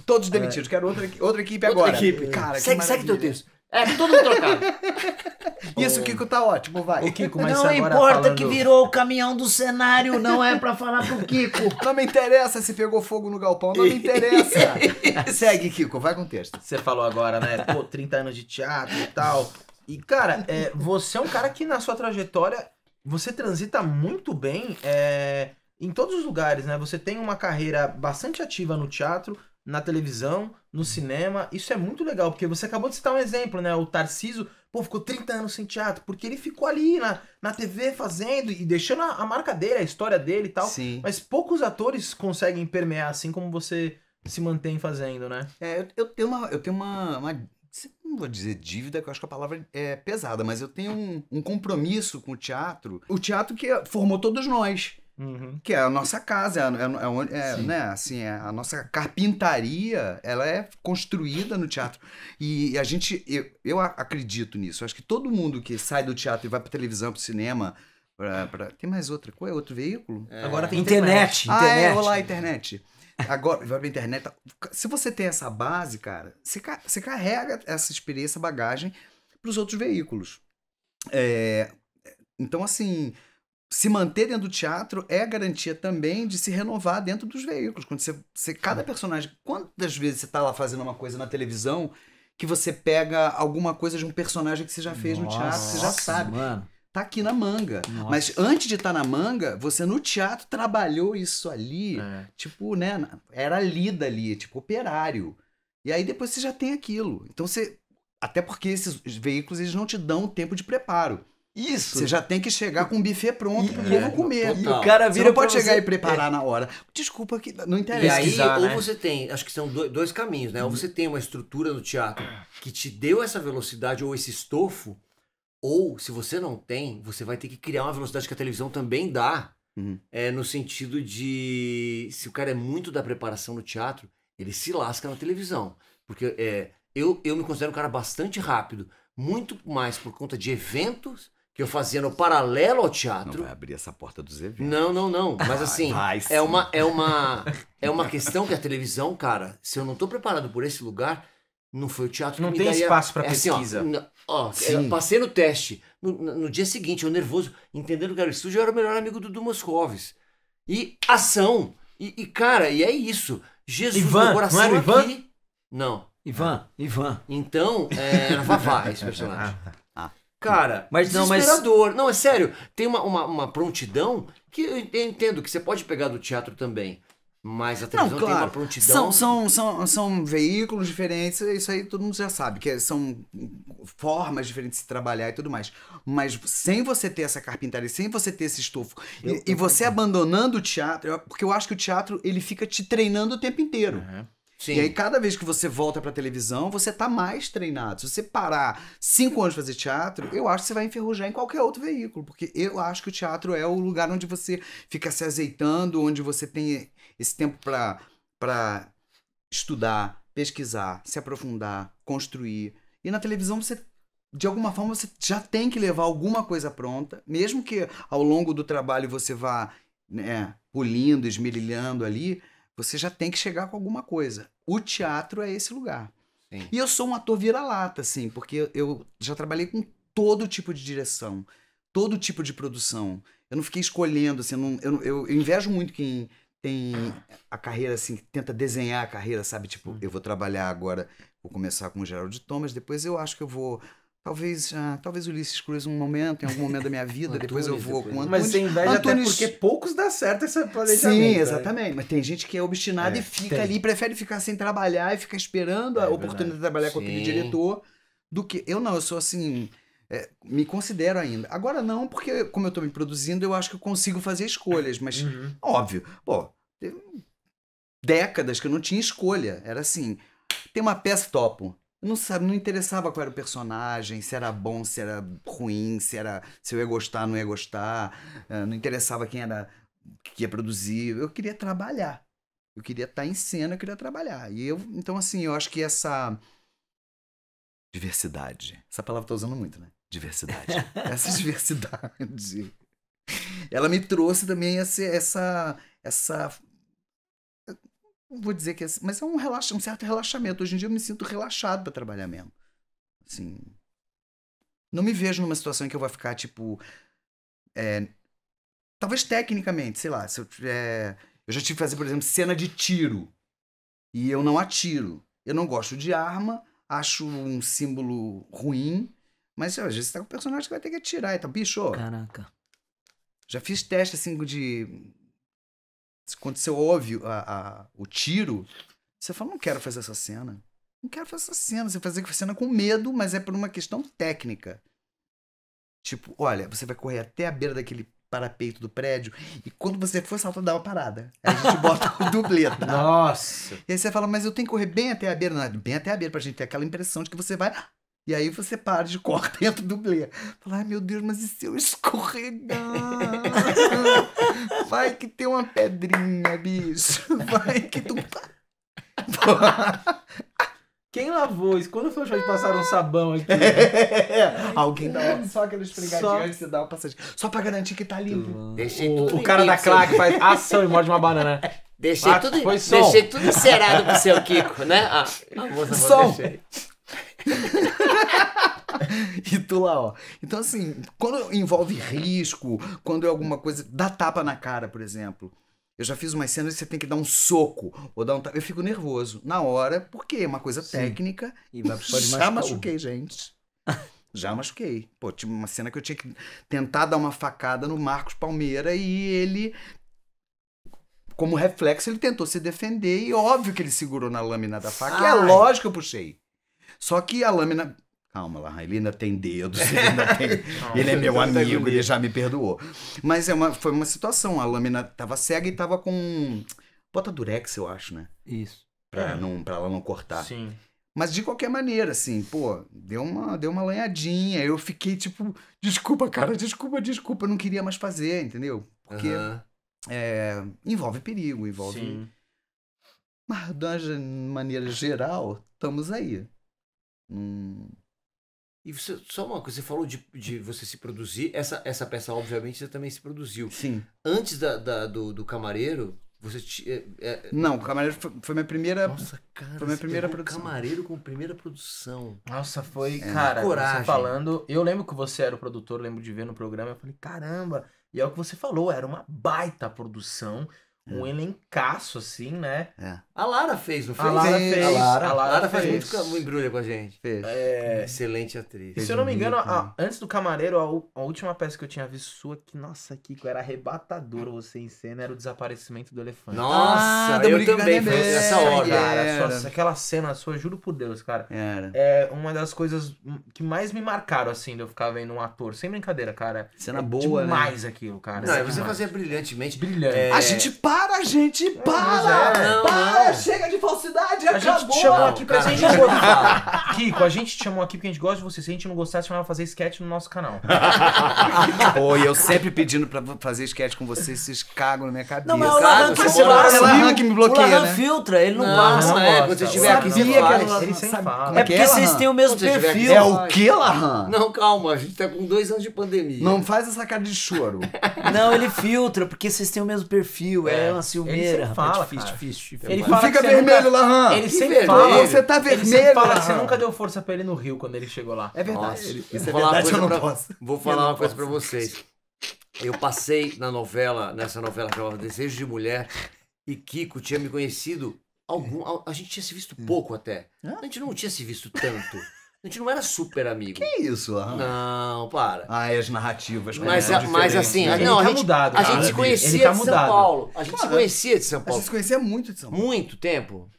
Todos demitidos. Quero outra, outra equipe outra agora. Equipe. Cara, segue, segue teu texto. É, tudo trocado. <laughs> Isso, o Kiko tá ótimo, vai. O Kiko, mas Não importa falando... que virou o caminhão do cenário, não é pra falar pro Kiko. <laughs> Não me interessa se pegou fogo no galpão, não me interessa. <laughs> Segue, Kiko, vai com o texto. Você falou agora, né? Pô, 30 anos de teatro e tal. E, cara, é, você é um cara que na sua trajetória, você transita muito bem é, em todos os lugares, né? Você tem uma carreira bastante ativa no teatro, na televisão, no cinema. Isso é muito legal, porque você acabou de citar um exemplo, né? O Tarciso, pô, ficou 30 anos sem teatro, porque ele ficou ali na, na TV fazendo e deixando a, a marca dele, a história dele e tal. Sim. Mas poucos atores conseguem permear assim como você se mantém fazendo, né? É, eu, eu tenho uma. Eu tenho uma, uma não vou dizer dívida, que eu acho que a palavra é pesada, mas eu tenho um, um compromisso com o teatro. O teatro que formou todos nós. Uhum. Que é a nossa casa, é, é, é, é né, assim, é a nossa carpintaria, ela é construída no teatro. E a gente, eu, eu acredito nisso. acho que todo mundo que sai do teatro e vai para televisão, para cinema, pra, pra... tem mais outra coisa, outro veículo? É. Agora tem internet. internet. Ah, é, olá, internet. Agora, vai pra internet. Tá, se você tem essa base, cara, você, você carrega essa experiência, bagagem para os outros veículos. É, então, assim, se manter dentro do teatro é a garantia também de se renovar dentro dos veículos. Quando você, você cada personagem, quantas vezes você está lá fazendo uma coisa na televisão que você pega alguma coisa de um personagem que você já fez Nossa, no teatro, você já sabe. Mano. Tá aqui na manga. Nossa. Mas antes de estar tá na manga, você no teatro trabalhou isso ali, é. tipo, né, era lida ali, tipo operário. E aí depois você já tem aquilo. Então você até porque esses veículos eles não te dão tempo de preparo. Isso. Você já tem que chegar com um buffet pronto para o povo é, comer. E o cara vira você não pode chegar você... e preparar é. na hora. Desculpa que não interessa. E aí, ou né? você tem, acho que são dois caminhos, né? Ou você tem uma estrutura no teatro que te deu essa velocidade ou esse estofo, ou se você não tem, você vai ter que criar uma velocidade que a televisão também dá. Uhum. É, no sentido de se o cara é muito da preparação no teatro, ele se lasca na televisão. Porque é, eu, eu me considero um cara bastante rápido, muito mais por conta de eventos que eu fazia no paralelo ao teatro. Não vai abrir essa porta dos eventos. Não, não, não. Mas ah, assim, vai, é uma é uma <laughs> é uma questão que a televisão, cara, se eu não tô preparado por esse lugar, não foi o teatro não que me Não tem espaço para é pesquisa. Assim, ó, ó passei no teste. No, no, dia seguinte, eu nervoso, entendendo que era o estúdio, eu era o melhor amigo do, Dumas Moscovis. E ação. E, e, cara, e é isso. Jesus Ivan, coração não era Ivan? aqui. Não. Ivan, ah. Ivan. Então, é, era Vavá esse personagem. Ah, tá. Cara, mas não, Mas... Não, é sério. Tem uma, uma, uma, prontidão que eu entendo que você pode pegar do teatro também. Mas a televisão não, claro. tem uma prontidão. São, são, são, são veículos diferentes, isso aí todo mundo já sabe, que é, são formas diferentes de se trabalhar e tudo mais. Mas sem você ter essa carpintaria, sem você ter esse estofo, e, e, você abandonando o teatro, é porque eu acho que o teatro ele fica te treinando o tempo inteiro. Uhum. Sim. E aí, cada vez que você volta pra televisão, você tá mais treinado. Se você parar cinco anos de fazer teatro, eu acho que você vai enferrujar em qualquer outro veículo. Porque eu acho que o teatro é o lugar onde você fica se azeitando, onde você tem esse tempo pra, pra estudar, pesquisar, se aprofundar, construir. E na televisão você de alguma forma você já tem que levar alguma coisa pronta, mesmo que ao longo do trabalho você vá né, pulindo, esmerilhando ali, você já tem que chegar com alguma coisa. O teatro é esse lugar. Sim. E eu sou um ator vira-lata, assim, porque eu já trabalhei com todo tipo de direção, todo tipo de produção. Eu não fiquei escolhendo, assim, eu, eu, eu invejo muito quem tem a carreira, assim, que tenta desenhar a carreira, sabe? Tipo, hum. eu vou trabalhar agora, vou começar com o Geraldo Thomas, depois eu acho que eu vou Talvez, ah, talvez Ulisses Cruz um momento, em algum momento da minha <laughs> vida, Antunes, depois eu vou depois. com Antunes. Mas tem inveja Antunes... até porque poucos dá certo essa planejamento. Sim, né? exatamente. Mas tem gente que é obstinada é, e fica tem. ali, prefere ficar sem trabalhar e fica esperando é, a é oportunidade de trabalhar Sim. com aquele diretor do que... Eu não, eu sou assim... É, me considero ainda. Agora não, porque como eu estou me produzindo, eu acho que eu consigo fazer escolhas, mas uhum. óbvio. Pô, teve décadas que eu não tinha escolha. Era assim, tem uma peça topo não sabe, não interessava qual era o personagem, se era bom, se era ruim, se era se eu ia gostar, não ia gostar, ah, não interessava quem era que ia produzir. Eu queria trabalhar. Eu queria estar em cena, eu queria trabalhar. E eu, então assim, eu acho que essa diversidade, essa palavra tá usando muito, né? Diversidade. <laughs> essa diversidade. Ela me trouxe também essa essa, essa vou dizer que é, assim, mas é um, relaxa, um certo relaxamento. Hoje em dia eu me sinto relaxado para trabalhar mesmo. Assim, não me vejo numa situação em que eu vou ficar, tipo. É, talvez tecnicamente, sei lá. Se eu, é, eu já tive que fazer, por exemplo, cena de tiro. E eu não atiro. Eu não gosto de arma, acho um símbolo ruim. Mas ó, às vezes você tá com um personagem que vai ter que atirar e então, Bicho, Caraca. Já fiz teste assim de quando você ouve a, a, o tiro, você fala, não quero fazer essa cena. Não quero fazer essa cena. Você fazer a cena com medo, mas é por uma questão técnica. Tipo, olha, você vai correr até a beira daquele parapeito do prédio e quando você for saltar, dá uma parada. Aí a gente <laughs> bota o dublê, tá? Nossa! E aí você fala, mas eu tenho que correr bem até a beira. Não, bem até a beira pra gente ter aquela impressão de que você vai e aí você para de corta <laughs> dentro do dublê. Fala, ai meu Deus, mas e se eu escorregar? <laughs> Vai que tem uma pedrinha, bicho. <laughs> Vai que tu. Tá. Quem lavou isso? Quando foi o show de passar um sabão aqui? É. Alguém dá uma, só aquela esfregadinha só... antes de dar uma passadinha. Só pra garantir que tá limpo. Deixei tudo O, cara da claque faz ação e morde uma banana. Deixei, ah, tudo, deixei tudo encerado pro seu Kiko, né? Ah, a moça, som. Deixei. <laughs> e tu lá, ó. Então, assim, quando envolve risco, quando é alguma coisa. Dá tapa na cara, por exemplo. Eu já fiz umas cenas e você tem que dar um soco ou dar um tapa. Eu fico nervoso na hora, porque é uma coisa Sim. técnica. E vai, <laughs> já machuquei, gente. <laughs> já machuquei. Pô, tinha uma cena que eu tinha que tentar dar uma facada no Marcos Palmeira e ele como reflexo, ele tentou se defender e óbvio que ele segurou na lâmina da faca. É Ai. é lógico que eu puxei. Só que a lâmina. Calma, lá, ele ainda tem dedos, ele, ainda <laughs> tem... ele é meu tá amigo, ele já me perdoou. Mas é uma, foi uma situação, a lâmina tava cega e tava com. Bota durex, eu acho, né? Isso. Pra, é. não, pra ela não cortar. Sim. Mas de qualquer maneira, assim, pô, deu uma, deu uma lanhadinha. Eu fiquei tipo, desculpa, cara, desculpa, desculpa, eu não queria mais fazer, entendeu? Porque uhum. é, envolve perigo, envolve. Sim. Mas de maneira geral, estamos aí. Hum. E você, só uma coisa, você falou de, de você se produzir. Essa, essa peça, obviamente, você também se produziu. Sim. Antes da, da do, do camareiro, você tinha. É, é... Não, o Camareiro foi, foi, minha primeira. Nossa, cara. Foi minha primeira produção. Camareiro com primeira produção. Nossa, foi. É. Cara, Coragem. você falando. Eu lembro que você era o produtor, lembro de ver no programa. Eu falei, caramba. E é o que você falou, era uma baita produção um é. elencaço, assim, né? É. A Lara fez, não fez? A Lara fez. A Lara, a Lara, a Lara fez. faz muito, muito embrulho com a gente. Fez. É... Excelente atriz. E se eu não me engano, a, antes do Camareiro, a, última peça que eu tinha visto sua, que, nossa, Kiko, era arrebatador você em cena, era o desaparecimento do elefante. Nossa, ah, eu também foi essa hora. Cara, aquela cena sua, juro por Deus, cara. Era. É uma das coisas que mais me marcaram, assim, de eu ficar vendo um ator. Sem brincadeira, cara. Cena é boa, né? Demais né? aquilo, cara. Não, é você demais. fazia brilhantemente. Brilhante. A gente para para, gente, é, para! É, não, para! Não. Chega de falsidade, a acabou! A gente te chamou aqui a gente gostar. <laughs> Kiko, a gente te chamou aqui porque a gente gosta de você. Se a gente não gostasse, chamava fazer sketch no nosso canal. <laughs> Oi, eu sempre pedindo pra fazer sketch com você, vocês cagam na minha cabeça. Não, mas o Lahan que se passa. O Lahan que me bloqueia, o Lahan né? filtra, ele não, não passa. Não é, quando você estiver aqui, é é você fala. Ele fala. É porque vocês têm o mesmo perfil. É o que, Lahan? Não, calma, a gente tá com dois anos de pandemia. Não faz essa cara de choro. não, ele filtra, porque vocês têm o mesmo perfil, é é uma ciumeira. Ele fala, é difícil, difícil, difícil, Ele, fala fica vermelho, nunca... Tá ele sempre fala. Você tá vermelho. Ele fala que você nunca deu força pra ele no Rio quando ele chegou lá. É verdade. Isso é verdade, eu não posso. Vou falar uma coisa pra vocês. Eu passei na novela, nessa novela chamada Desejo de Mulher, e Kiko tinha me conhecido algum. A, gente tinha se visto hum. pouco até. A gente não tinha se visto tanto. A gente não era super amigo. Que isso? Ah. Não, para. Ah, as narrativas. Né, mas, a, mas assim, né? a, não, tá a, tá gente, mudado, a gente se tá conhecia tá de mudado. São Paulo. A gente se conhecia de São Paulo. A gente se conhecia muito de São Paulo. Muito tempo.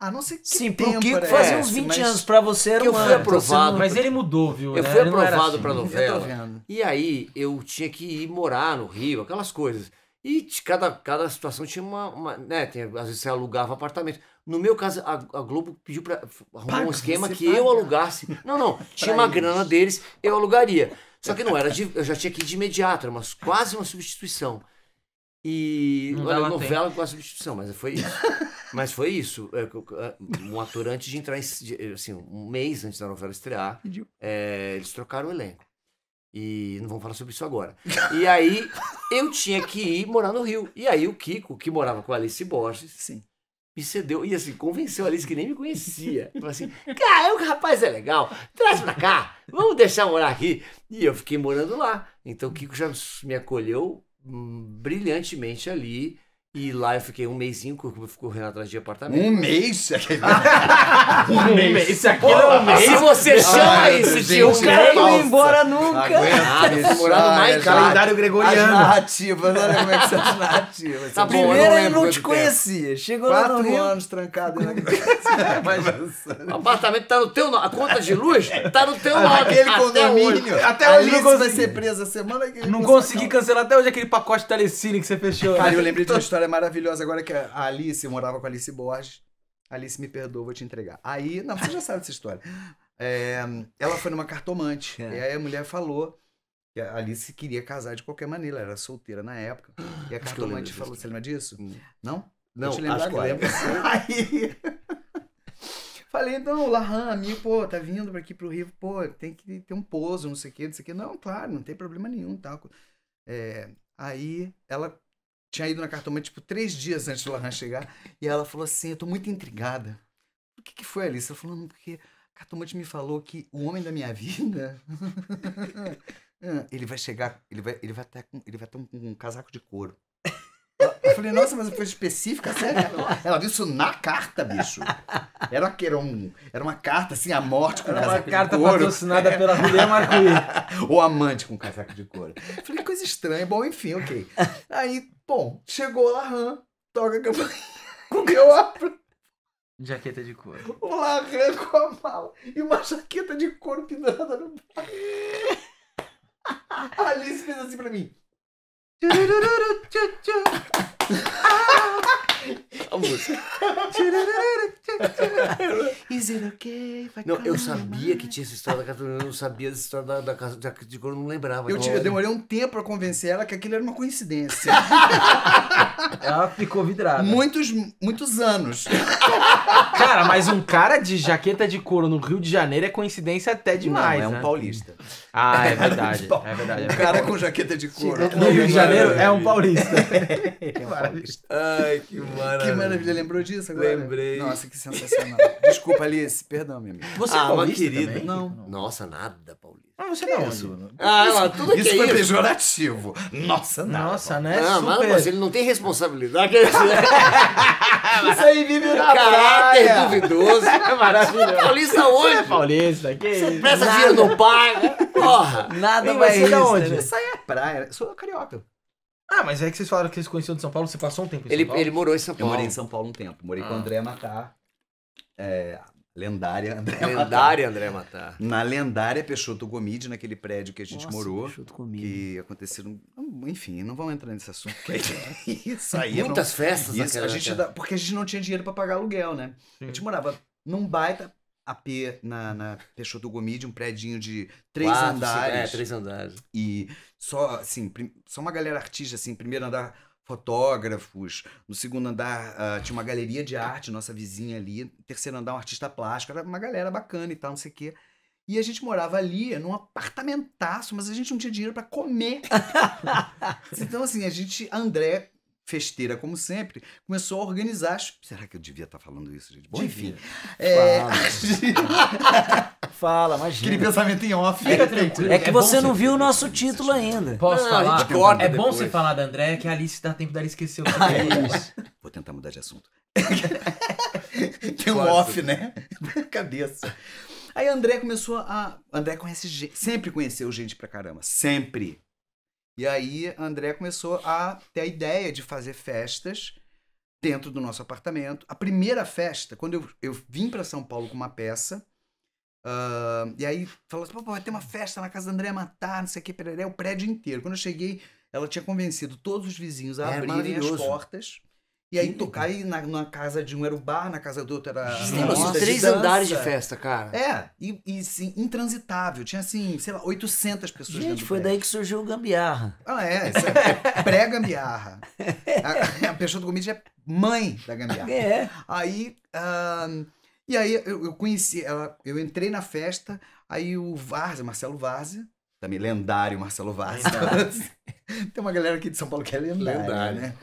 Ah, não sei que Sim, tempo porque fazia uns 20 mas... anos pra você era um eu fui aprovado. Mas ele mudou, viu? Eu fui ele aprovado assim. pra novela. E aí eu tinha que ir morar no Rio, aquelas coisas. E cada, cada situação tinha uma. uma né, tem, às vezes você alugava apartamento. No meu caso, a, a Globo pediu para arrumar paga, um esquema que paga. eu alugasse. Não, não. <laughs> Tinha uma grana deles, eu alugaria. Só que não era de, eu já tinha que ir de imediato, era uma, quase uma substituição. E não olha, novela com a substituição, mas foi isso. <laughs> mas foi isso. É, é, um ator antes de entrar em, assim, um mês antes da novela estrear, é, eles trocaram o elenco. E não vamos falar sobre isso agora. E aí eu tinha que ir morar no Rio. E aí o Kiko, que morava com a Alice Borges, Sim me cedeu. E assim, convenceu a Alice que nem me conhecia. Falei assim, cara, o é rapaz é legal, traz pra cá, vamos deixar morar aqui. E eu fiquei morando lá. Então o Kiko já me acolheu hum, brilhantemente ali. E lá eu fiquei um mêsinho correndo atrás de apartamento. Um mês? <laughs> um mês. Isso é mês. Se você chama isso, tio, o cara não ia embora nunca. morando ah, mais é calendário gregoriano. As narrativas, olha como é que são as narrativas. Tá ele não te conhecia. Chegou lá no Rio. anos trancado na <laughs> o apartamento tá no teu nome. A conta de luz tá no teu nome. Aquele condomínio. Até hoje não vai ser presa semana que Não consegui cancelar até hoje aquele pacote telecine que você fechou. Cara, eu lembrei de uma história <laughs> história maravilhosa agora que a Alice, eu morava com a Alice Borges. Alice, me perdoa, vou te entregar. Aí, não, você já sabe dessa história. É, ela foi numa cartomante. É. E aí a mulher falou que a Alice queria casar de qualquer maneira. Ela era solteira na época. <gasps> E a acho cartomante falou: Você lembra disso? Hum. Não? Não, eu te lembro acho agora. Que aí. Falei, então, Lahan, amigo, pô, tá vindo pra aqui pro Rio, pô, tem que ter um pouso, não sei o quê, não sei o quê. Não, claro, não tem problema nenhum, tal. É, aí ela tinha ido na cartomante, tipo, três dias antes do Lahan chegar. E ela falou assim, eu tô muito intrigada. O que, que foi, Alice? Ela falou, não, porque a cartomante me falou que o homem da minha vida... <laughs> Ah, ele vai chegar, ele vai, ele vai, ter, ele vai um casaco de couro. Eu falei, nossa, mas foi específica, sério? Ela viu isso na carta, bicho. Era, que era, um, era uma carta, assim, a morte com era casaco de couro. Uma carta patrocinada é. pela Juliana Marquinhos. <laughs> Ou amante com casaco de couro. Eu falei, coisa estranha. Bom, enfim, ok. Aí, bom, chegou o larran toca a campainha. <laughs> Eu abro. Jaqueta de couro. O larran com a mala e uma jaqueta de couro pendurada no bar. A Alice fez assim pra mim a música. Is it okay? Não, eu sabia que tinha essa história da Catarina, eu não sabia essa história da, da, da, de cor, eu não lembrava. Eu, tive, eu demorei um tempo pra convencer ela que aquilo era uma coincidência. ela ficou vidrada. Muitos, muitos anos. <laughs> Cara, mas um cara de jaqueta de couro no Rio de Janeiro é coincidência até demais. Não, é né? um paulista. Ah, é, <laughs> é verdade. É verdade. É um cara com jaqueta de couro. No Rio de Janeiro é um paulista. <laughs> É um paulista. Ai, que maravilha. Que maravilha. Lembrou disso agora? Lembrei. Nossa, que sensacional. Desculpa, Alice. Perdão, minha amiga. Você é ah, é paulista querida. Não. Nossa, nada paulista. Mas você que não. Isso? Né? Ah, ela, tudo isso que é foi é pejorativo. Nossa, não. Nossa, né? Não, ah, super... mas, ele não tem responsabilidade. <laughs> isso aí vive na Caráter praia. duvidoso. <laughs> É maravilhoso. é paulista hoje. Você é paulista, é que Você presta dinheiro no pai. Porra. Nada mais isso. onde? Né? Isso aí é praia. Eu sou carioca. Ah, mas é que vocês falaram que vocês conheciam de São Paulo, você passou um tempo em São ele, Paulo? Ele morou em São Paulo. Eu morei em São Paulo um tempo. Morei ah. com o André Matar. É, Lendária André Lendária Matar. André Matar. Na lendária Peixoto Gomide, naquele prédio que a gente Nossa, morou. Peixoto Gomide. Que aconteceram. Enfim, não vamos entrar nesse assunto. <laughs> isso aí. É Muitas não, festas isso, a gente da, Porque a gente não tinha dinheiro para pagar aluguel, né? Sim. A gente morava num baita AP na, na Peixoto Gomide, um prédio de três Quatro, andares. É, três andares. E só, assim, só uma galera artista, assim, primeiro andar fotógrafos. No segundo andar uh, tinha uma galeria de arte, nossa vizinha ali. Terceiro andar, um artista plástico. Era uma galera bacana e tal, não sei o quê. E a gente morava ali num apartamentaço, mas a gente não tinha dinheiro para comer. <laughs> então, assim, a gente. André festeira como sempre, começou a organizar as... Será que eu devia estar tá falando isso, gente? Bom, devia. enfim. É... Fala. <laughs> imagina. Aquele pensamento em off. Fica tranquilo. É que é você não viu o nosso título ainda. Posso não, falar? A gente corta é bom depois. você falar da Andréia, que a Alice tá dá tempo dela esquecer o ah, que é isso. Vou tentar mudar de assunto. <laughs> Tem um Quase. off, né? <laughs> Cabeça. Aí André começou a. André conhece gente, sempre conheceu gente pra caramba. Sempre. E aí André começou a ter a ideia de fazer festas dentro do nosso apartamento. A primeira festa, quando eu, eu vim para São Paulo com uma peça, uh, e aí falou assim: vai ter uma festa na casa da André Matar, não sei o que, pereré, o prédio inteiro. Quando eu cheguei, ela tinha convencido todos os vizinhos a é, abrirem as portas. E aí tocar e na, na, casa de um era o bar, na casa do outro era. Nossa, três andares de festa, cara. É, e, e sim, intransitável. Tinha assim, sei lá, 800 pessoas Gente, foi daí que surgiu o gambiarra. Ah, é. é Pré-gambiarra. <laughs> a, a do comitê é mãe da gambiarra. É. Aí. Uh, e aí eu, eu conheci ela, eu entrei na festa, aí o Várzea, Marcelo Várzea, também lendário Marcelo Várzea. <laughs> Tem uma galera aqui de São Paulo que é lendária, lendário. né?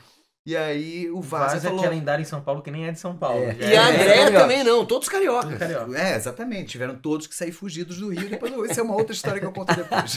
E aí o Vaz Vaza falou... é que lendário em São Paulo, que nem é de São Paulo. É. E a André é, também não, todos cariocas. Carioca. É, exatamente. Tiveram todos que sair fugidos do Rio. Depois, isso é uma outra história que eu conto depois. <laughs>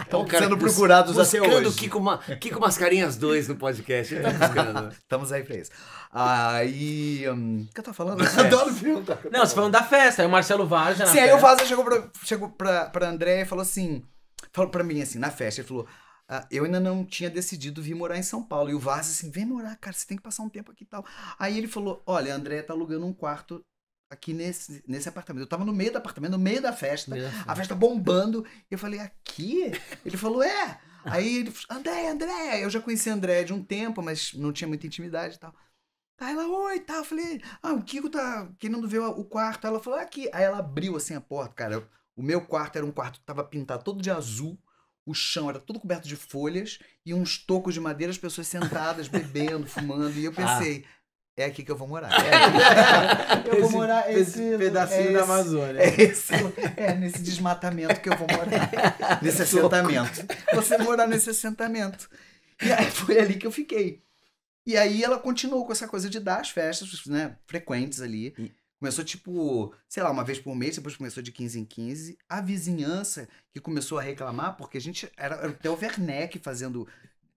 Estão sendo procurados bus, até hoje. Kiko, Ma, Kiko Mascarinhas 2 no podcast. Tá <laughs> Estamos aí pra isso. Aí... Hum, o um, que eu tava falando? Eu é. adoro perguntar. Não, você tá falando da festa. Aí o Marcelo Vaza... Sim, aí o Vaz chegou pra, chegou pra, pra André e falou assim... Falou pra mim assim, na festa. Ele falou... Ah, eu ainda não tinha decidido vir morar em São Paulo. E o Vaz assim, vem morar, cara, você tem que passar um tempo aqui e tal. Aí ele falou, olha, André tá alugando um quarto aqui nesse, nesse apartamento. Eu tava no meio do apartamento, no meio da festa, a festa bombando. E eu falei, aqui? Ele falou, é. Aí ele, André, André, eu já a André de um tempo, mas não tinha muita intimidade e tal. Aí tá, ela, oi, tá. Eu falei, ah, o Kiko tá querendo ver o quarto. ela falou, aqui. Aí ela abriu assim a porta, cara. O meu quarto era um quarto que tava pintado todo de azul o chão era todo coberto de folhas e uns tocos de madeira, as pessoas sentadas, <laughs> bebendo, fumando. E eu ah. pensei, ah. é aqui que eu vou morar. É aqui eu vou morar esse, esse pedacinho é da Amazônia. É, esse, é, nesse desmatamento que eu vou morar. <laughs> Nesse assentamento. Você morar nesse assentamento. E aí foi ali que eu fiquei. E aí ela continuou com essa coisa de dar as festas né, frequentes ali. E, Começou tipo, sei lá, uma vez por mês, depois começou de 15 em 15. A vizinhança que começou a reclamar, porque a gente era, era até o Werneck fazendo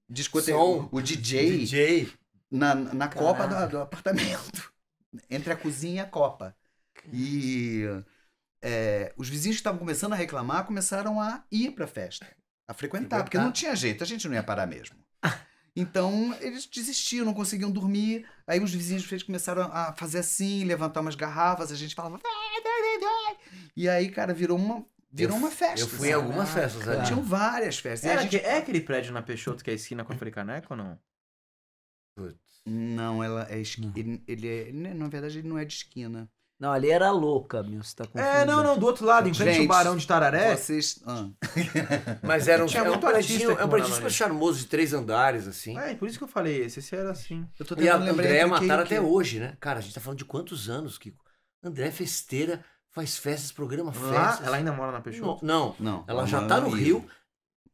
discoteca, o, o DJ, DJ, na, na copa do, do, apartamento, <laughs> entre a cozinha e a copa. E é, os vizinhos que estavam começando a reclamar começaram a ir pra festa, a frequentar, frequentar, porque não tinha jeito, a gente não ia parar mesmo. <laughs> Então eles desistiam, não conseguiam dormir. Aí os vizinhos fez, começaram a fazer assim, levantar umas garrafas, a gente falava. E aí, cara, virou uma. Virou uma festa. Eu fui em assim. algumas ah, festas ali. Tinham várias festas. Era, gente... É aquele prédio na Peixoto que é a esquina com a Fricaneca ou não? Putz. Não, ela é esqui... Ele, ele é. Né, na verdade, ele não é de esquina. Não, ali era louca, meu. Você tá é, confundindo. É, não, não, do outro lado, em frente ao Barão de Tararé. Vocês... Ah. <laughs> Mas era um, é um parecido artista prédio, é um super charmoso, de três andares, assim. É, por isso que eu falei, esse, esse era assim. Eu tô E a tentando lembrar Andréia é mataram até hoje, né? Cara, a gente tá falando de quantos anos, Kiko? André é festeira, faz festas, programa festas. ela ainda mora na Peixoto. Não, não, Não. ela já tá no Rio.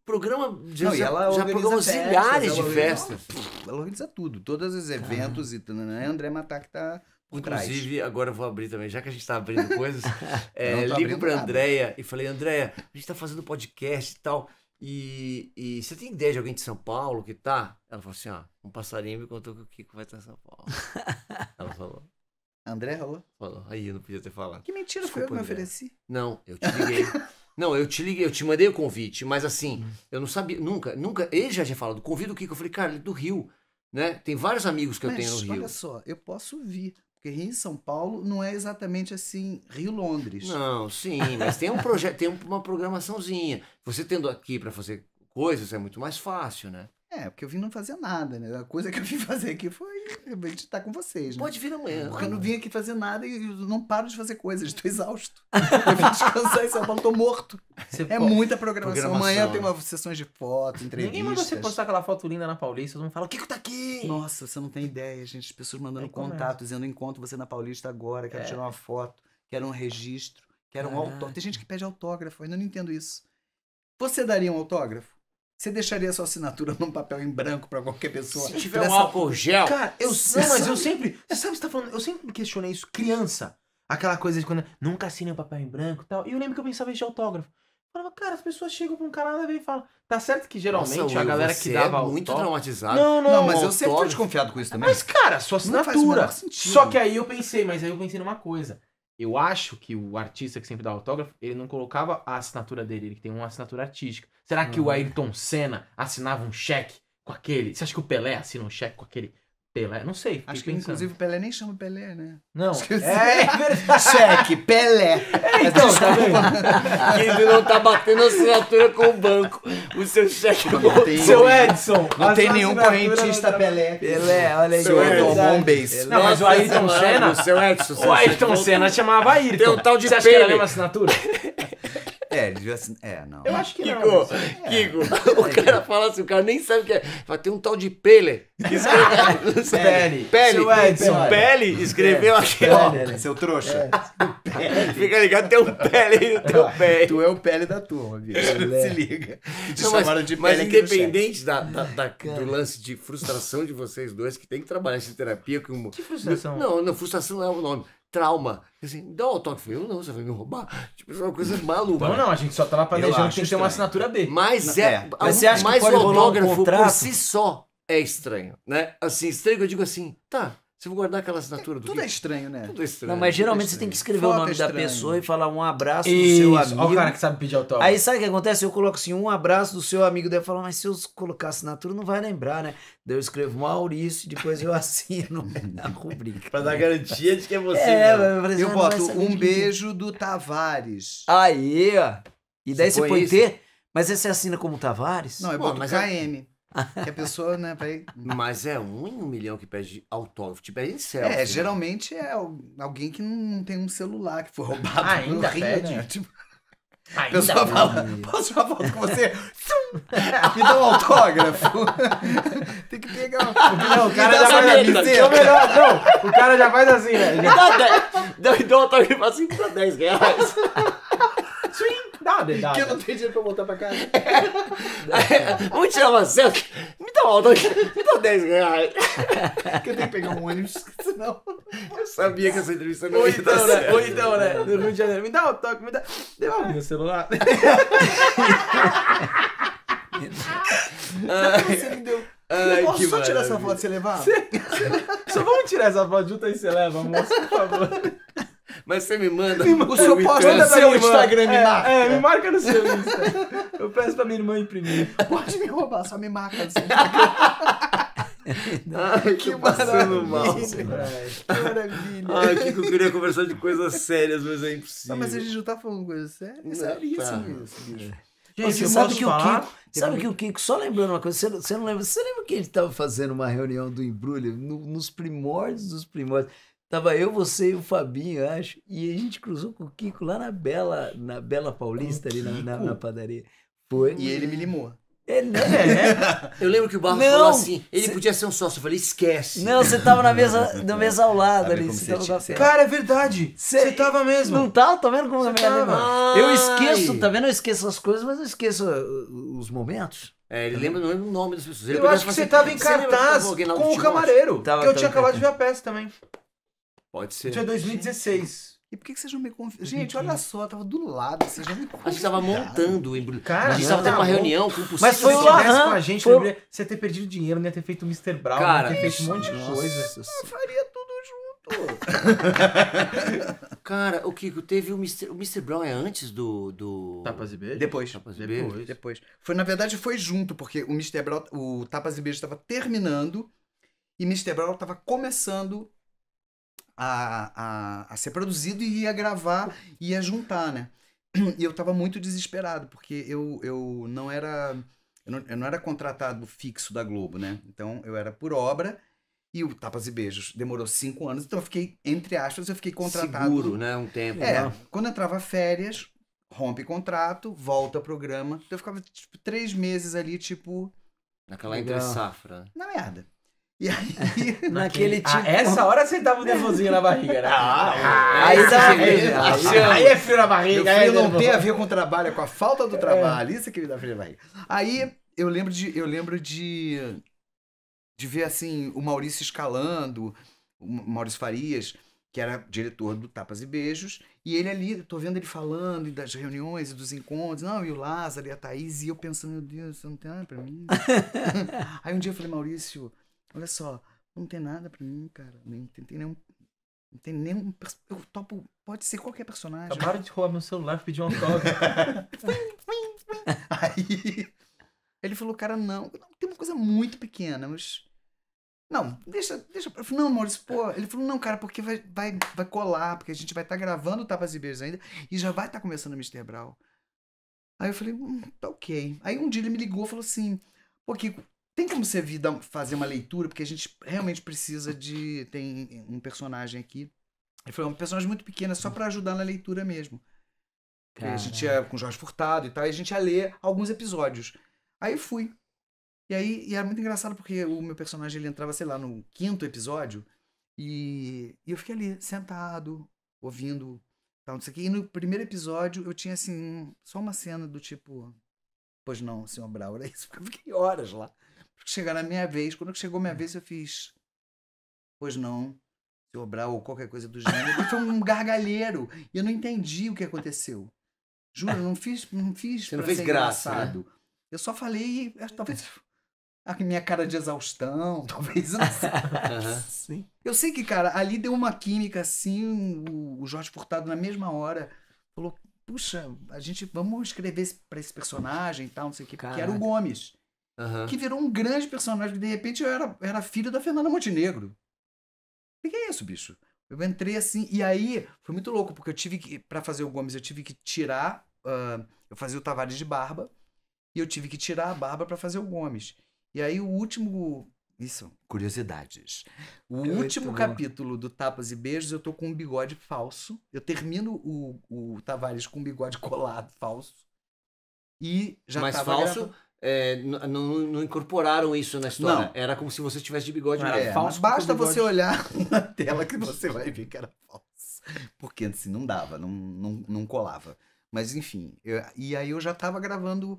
Programa de, Não, e já, ela já organiza programou festas, zilhares ela de festas. Ela organiza tudo, todos os eventos e tananã, né? André Matar que tá por Inclusive, trás. agora eu vou abrir também, já que a gente está abrindo coisas, <laughs> é, ligo para Andrea e falei, Andréia, a gente está fazendo podcast e tal, e, e você tem ideia de alguém de São Paulo que tá? Ela falou assim, ó, um passarinho me contou que o Kiko vai estar em São Paulo. <laughs> Ela falou. André falou? Falou. Aí eu não podia ter falado. Que mentira, Desculpa, foi eu que me ofereci. Não, eu te liguei. <laughs> Não, eu te liguei, eu te mandei o convite, mas assim, hum. eu não sabia, nunca, nunca, ele já tinha falado, convido o Kiko, eu falei, cara, ele é do Rio, né? Tem vários amigos que mas, eu tenho no Rio. olha só, eu posso vir, porque Rio e São Paulo não é exatamente assim Rio-Londres. Não, sim, mas tem um projeto, <laughs> tem uma programaçãozinha. Você tendo aqui para fazer coisas é muito mais fácil, né? É, porque eu vim não fazer nada, né? A coisa que eu vim <laughs> fazer aqui foi estar com vocês. Né? Pode vir amanhã. É, porque eu não vim aqui fazer nada e não paro de fazer coisas, estou exausto. <laughs> eu vim descansar em São Paulo, estou morto. Você é muita programação. programação. Amanhã tem uma sessões de foto, entrevistas. Ninguém manda você postar aquela foto linda na Paulista, todo mundo fala, o que que tá aqui? Nossa, você não tem ideia, gente. As pessoas mandando contato, dizendo, encontro você na Paulista agora, quero é. tirar uma foto, quero um registro, quero um autógrafo. Tem gente que pede autógrafo, eu ainda não entendo isso. Você daria um autógrafo? Você deixaria sua assinatura <laughs> num papel em branco para qualquer pessoa? Se tiver Nessa... um álcool gel. Cara, eu sei, mas sabe? eu sempre. Você sabe, o você tá falando. Eu sempre questionei isso, criança. Aquela coisa de quando. Nunca assina um papel em branco e tal. E eu lembro que eu pensava de autógrafo. Eu falava, cara, as pessoas chegam pra um cara nada e falam. Tá certo que geralmente Nossa, a galera que dava. É muito traumatizado. Não, não, não. Mas eu sempre fui desconfiado com isso também. Mas, cara, sua assinatura. Só que aí eu pensei, mas aí eu pensei numa coisa eu acho que o artista que sempre dá autógrafo, ele não colocava a assinatura dele, ele tem uma assinatura artística. Será que uhum. o Ayrton Senna assinava um cheque com aquele? Você acha que o Pelé assina um cheque com aquele Pelé, não sei. Acho que pensando. inclusive Pelé nem chama Pelé, né? Não. Esqueci. É, <laughs> verdade. Cheque, Pelé. É, então, tá vendo? <laughs> Ele não tá batendo assinatura com o banco. O seu cheque não com tem, seu Edson. Não tem nenhum correntista tá Pelé. Pelé, olha aí. Seu Edson Bombês. Não, mas o tá Ayrton Senna. O seu Edson. O Ayrton Senna chamava Ayrton. Tem um tal de Você acha que era a mesma assinatura? <laughs> É, ele devia assim. É, não. Eu acho que Kiko, não. é. o cara fala assim, o cara nem sabe o que é. Fala, tem um tal de Pele. <laughs> Pele. Pele. Edson, Pele escreveu é, aqui, ó. Seu trouxa. Pele. É. <laughs> Fica ligado, tem um Pele no teu ah, pé. Tu é o Pele da turma, bicho. <laughs> Se é. liga. Te não, mas, de mas independente da, da, da do lance de frustração de vocês dois, que tem que trabalhar essa terapia. Com... Que frustração? Não, não, frustração não é o nome trauma. Assim, dá um autógrafo. Eu não, você vai me roubar. Tipo, é uma coisa maluca. Não, não, a gente só tava tá planejando que ter uma assinatura B. Mas é. é. Mas você acha mas que pode o autógrafo um por si só é estranho, né? Assim, estranho eu digo assim, tá, você vai guardar aquela assinatura é, do Tudo é estranho, né? Tudo é estranho. Não, mas geralmente é você tem que escrever Foto o nome é da pessoa e falar um abraço Isso. do seu amigo. Olha o cara que sabe pedir autógrafo. Aí sabe o que acontece? Eu coloco assim, um abraço do seu amigo. Daí eu falo, mas se eu colocar assinatura, não vai lembrar, né? Daí eu escrevo Maurício, depois eu <laughs> assino a rubrica. pra dar garantia de que é você. É, eu, assim, eu ah, boto um beijo do Tavares. Aí, ó. E daí você, você põe, põe T, mas você assina como Tavares? Não, eu Pô, boto KM. É <laughs> Que a pessoa, né, vai... Mas é um em um milhão que pede autógrafo, tipo, é em selfie. É, né? geralmente é alguém que não tem um celular que foi roubado. ainda pede? Né? Tipo... Ainda a pessoa fala, posso tirar foto com você? Me dá um autógrafo. <laughs> Tem que pegar. Não, o cara já faz assim Melhor, não, o cara já faz assim, né? Me dá 10. Então assim, dá um autógrafo assim, pra 10 reais. Sim. Dá, dedada. Que eu não tenho dinheiro pra voltar pra casa. É. Vamos tirar uma selfie? Me dá uma, aqui. me dá 10 reais. Porque eu tenho que pegar um ônibus, <laughs> senão. Eu sabia que essa entrevista não ia então, dar né? Ou então, né? No Rio de Janeiro. Me dá um toque, me dá. Deu ah, meu celular. Ai, <laughs> você me deu. Ai, eu posso só maravilha. tirar essa foto e você levar? Cê, só vamos tirar essa foto junto aí você leva, moça, por favor mas você me manda. Me manda o seu posta no seu Instagram, me marca. É, me marca no seu Instagram. Eu peço pra minha irmã imprimir. Pode me roubar, só me marca no seu Ai, que passando mal. Que maravilha. Ai, que eu queria conversar de coisas sérias, mas é impossível. Não, mas a gente não tá falando coisas sérias. É tá. isso, mesmo. É. Gente, você sabe que falar? o Kiko, sabe que o Kiko, só lembrando uma coisa, você, você não lembra, você lembra que a gente estava fazendo uma reunião do embrulho no, nos primórdios dos primórdios? Tava eu, você e o Fabinho, acho. E a gente cruzou com o Kiko lá na Bela, na Bela Paulista, ali na, na, na padaria. Foi. E ele me limou. Ele é, não, né? <laughs> é, né? Eu lembro que o Barros não, falou assim: ele cê... podia ser um sócio. Eu falei: esquece. Não, você tava na mesa, <laughs> na mesa ao lado ali. tava na... Cara, é verdade. Você tava mesmo. Não tá? Tá vendo como eu me lembro Eu esqueço, tá vendo? Eu esqueço as coisas, mas eu esqueço uh, uh, os momentos. É, ele tá lembra, não lembra o nome das pessoas. Ele eu acho que assim, você assim, tava em cartaz com, o camareiro. Tava, que eu tinha acabado de ver a peça também. Pode ser. Isso é 2016. E por que, vocês não me convidaram? Gente, olha só, tava do lado, vocês assim, já me convidaram. A gente tava montando o embrulho. Cara, a gente tava tendo uma reunião com o possível. Mas foi o Lahan. com a gente, foi... você ter perdido dinheiro, não né, ia ter feito o Mr. Brown, Cara, não ia ter feito um monte de coisa. Eu faria tudo junto. <laughs> Cara, o Kiko, teve o Mr. O Mr. Brown é antes do. do... Tapas e Beijos? Depois. Tapas e Beijos. Depois. Depois. Foi, na verdade, foi junto, porque o Mr. Brown, o Tapas e Beijos tava terminando e Mr. Brown tava começando a, a, a ser produzido e ia gravar e ia juntar, né? E eu tava muito desesperado, porque eu, eu não era. Eu não, eu não era contratado fixo da Globo, né? Então eu era por obra e o Tapas e Beijos demorou cinco anos, então eu fiquei, entre aspas, eu fiquei contratado. Seguro, né? Um tempo. É, né? quando entrava férias, rompe contrato, volta programa. Então eu ficava, tipo, três meses ali, tipo. Naquela entre safra. Na merda. E aí, <laughs> naquele tipo. Ah, essa hora você tava um <laughs> nervosinho na barriga, né? Ah, ah, ah é aí, tá aí, né? é aí, é frio na barriga. Meu frio é não tem a ver com o trabalho, é com a falta do trabalho. É. Isso que me dá frio na barriga. Aí eu lembro de. Eu lembro de. De ver assim, o Maurício escalando, o Maurício Farias, que era diretor do Tapas e Beijos, e ele ali, tô vendo ele falando das reuniões e dos encontros, não, e o Lázaro e a Thaís, e eu pensando, meu Deus, você não tem nada pra mim. <laughs> aí um dia eu falei, Maurício, Olha só, não tem nada pra mim, cara. Nem tem, tem nenhum. Não tem nenhum. Eu topo. Pode ser qualquer personagem. Acabaram de roubar meu celular e pedir um autógrafo. <laughs> Aí. Ele falou, cara, não. Tem uma coisa muito pequena, mas. Não, deixa, deixa. Eu falei, não, Maurício, pô. Ele falou, não, cara, porque vai, vai, vai colar, porque a gente vai estar tá gravando Tapas e Beijos ainda e já vai estar tá começando o Mr. Brown. Aí eu falei, hum, tá ok. Aí um dia ele me ligou e falou assim, pô, Kiko, tem como você vir fazer uma leitura? Porque a gente realmente precisa de. Tem um personagem aqui. Ele foi um personagem muito pequeno, é só para ajudar na leitura mesmo. A gente ia é com Jorge Furtado e tal, e a gente ia ler alguns episódios. Aí fui. E aí e era muito engraçado porque o meu personagem ele entrava, sei lá, no quinto episódio e, e eu fiquei ali sentado, ouvindo tal, não sei o quê. E no primeiro episódio eu tinha assim, só uma cena do tipo: Pois não, senhor Brau, era isso. Eu fiquei horas lá. Porque na a minha vez. Quando chegou a minha hum. vez, eu fiz. Pois não, seu Brau, ou qualquer coisa do gênero. foi um gargalheiro. E eu não entendi o que aconteceu. Juro, eu não fiz, não fiz Você não fez graça, né? engraçado. Né? Eu só falei, ah, talvez <laughs> a minha cara de exaustão, <laughs> talvez. Eu, uhum. eu sei que, cara, ali deu uma química assim, o Jorge Furtado na mesma hora falou: "Puxa, a gente vamos escrever para esse personagem e tal, não sei o quê, porque era o Gomes uhum. que virou um grande personagem. De repente eu era, era filho da Fernanda Montenegro. O que é isso, bicho? Eu entrei assim, e aí foi muito louco, porque eu tive que, pra fazer o Gomes, eu tive que tirar. Uh, eu fazia o Tavares de barba, e eu tive que tirar a barba para fazer o Gomes. E aí o último. Isso, curiosidades. O eu último tô... capítulo do Tapas e Beijos, eu tô com um bigode falso. Eu termino o, o Tavares com um bigode <laughs> colado falso. E já Mas falso gravando. É, não, não, incorporaram isso na história. Não. Era como se você tivesse de bigode não, mesmo. É, falso basta você olhar <laughs> na tela que você vai ver que era falso. Porque assim, não dava, não, não, não colava. Mas enfim, eu, e aí eu já estava gravando,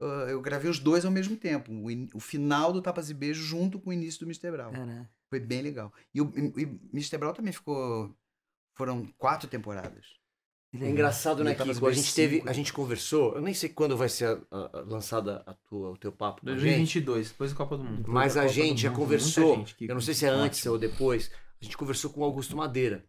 uh, eu gravei os dois ao mesmo tempo. O, in, o, final do Tapas e Beijo junto com o início do Mr. Brown. Foi bem legal. E o e, e Mr. Brown também ficou... Foram quatro temporadas. É engraçado, né, tá Kiko? A gente teve, a gente conversou, eu nem sei quando vai ser a, a, lançada a tua, o teu papo. 2022, depois da Copa do Mundo. Mas a gente já conversou, gente, eu não sei se é antes Ótimo. ou depois, a gente conversou com o Augusto Madeira.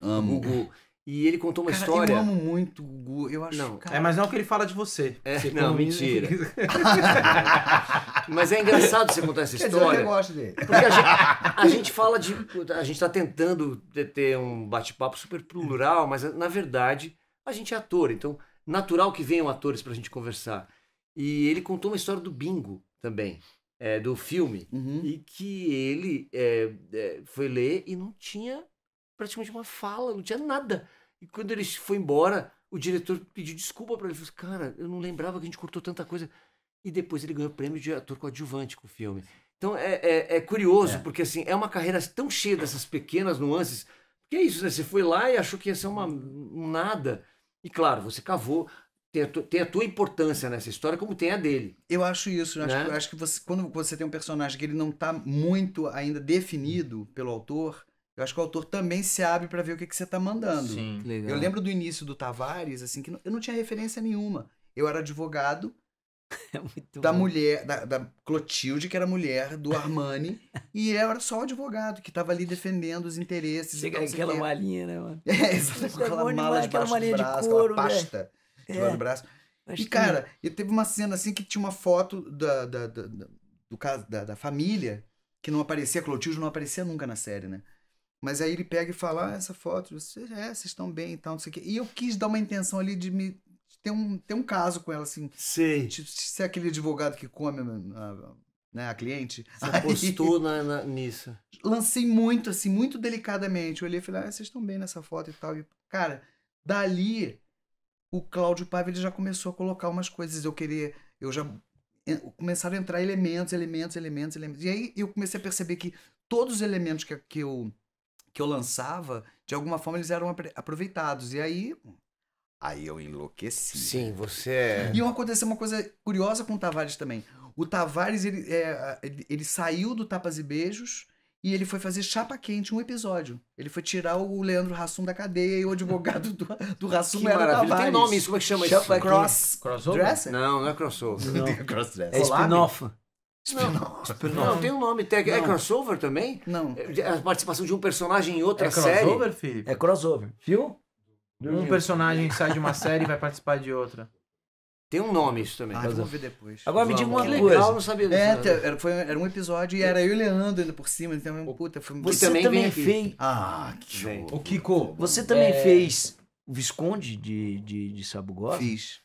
Amo. Gugu. E ele contou uma cara, história. Eu amo muito o Gugu, eu acho. Não. Cara... É, mas não é o que ele fala de você. É, você não, mentira. <laughs> <laughs> Mas é engraçado você contar essa Quer história. Dizer, eu gosto dele. Porque a gente, a gente, fala de. A gente está tentando ter um bate-papo super plural, mas na verdade a gente é ator. Então, natural que venham atores para a gente conversar. E ele contou uma história do bingo também. É, do filme uhum. e que ele é, é, foi ler e não tinha praticamente uma fala, não tinha nada. E quando ele foi embora, o diretor pediu desculpa para ele. Falou assim, cara, eu não lembrava que a gente cortou tanta coisa e depois ele ganhou o prêmio de ator coadjuvante com o filme. Então é, é, é curioso, é. porque assim, é uma carreira tão cheia dessas pequenas nuances. Que é isso, né? Você foi lá e achou que ia ser uma, um nada. E claro, você cavou. Tem a, tem a tua importância nessa história, como tem a dele. Eu acho isso. Eu né? acho, acho, que você, quando você tem um personagem que ele não está muito ainda definido pelo autor, eu acho que o autor também se abre para ver o que, que você está mandando. Sim, legal. Eu lembro do início do Tavares, assim, que não, eu não tinha referência nenhuma. Eu era advogado, <laughs> É muito da bom. mulher, da, da, Clotilde, que era mulher do Armani, <laughs> e era só o advogado que estava ali defendendo os interesses. Chega aquela malinha, né, mano? É, exatamente, com aquela mala aquela malinha de braço, de couro, aquela né? pasta é. de do braço. Acho e, cara, que... e teve uma cena assim que tinha uma foto da, da, da, da do caso, da, da família, que não aparecia, Clotilde não aparecia nunca na série, né? Mas aí ele pega e fala, ah, essa foto, vocês, é, vocês estão bem e tal, não sei o quê. E eu quis dar uma intenção ali de me tem um, tem um caso com ela, assim. Sei. De, de ser aquele advogado que come a, né, a cliente. Você apostou <laughs> na, na, nisso. Lancei muito, assim, muito delicadamente. Eu olhei e falei, ah, vocês estão bem nessa foto e tal. E, cara, dali, o Cláudio Paiva, ele já começou a colocar umas coisas. Eu queria... Eu já... Começaram a entrar elementos, elementos, elementos, elementos. E aí eu comecei a perceber que todos os elementos que, que, eu, que eu lançava, de alguma forma, eles eram aproveitados. E aí, Aí eu enlouqueci. Sim, você é. E aconteceu uma coisa curiosa com o Tavares também. O Tavares, ele, é, ele, ele, saiu do Tapas e Beijos e ele foi fazer chapa quente um episódio. Ele foi tirar o Leandro Rassum da cadeia e o advogado do, do Rassum que era maravilha. Tavares. Tem nome isso, como é que chama chapa isso? Cross... Crossover? Dresser? Não, não é crossover. Não. <laughs> É spin-off. Não, não, tem um nome técnico. É crossover também? Não. É, é a participação de um personagem em outra série? É crossover, série? Felipe? É crossover. Viu? Um personagem sai de uma série e vai participar de outra. Tem um nome isso também. Ah, eu ver depois. Agora me diga uma coisa. Legal, não sabia disso. É, nada. era, foi, era um episódio e era eu e o Leandro ainda por cima. Então, o, puta, foi Você também, também fez. Ah, que bom O Kiko. Você também é... fez o Visconde de, de, de Sabugó? Fiz.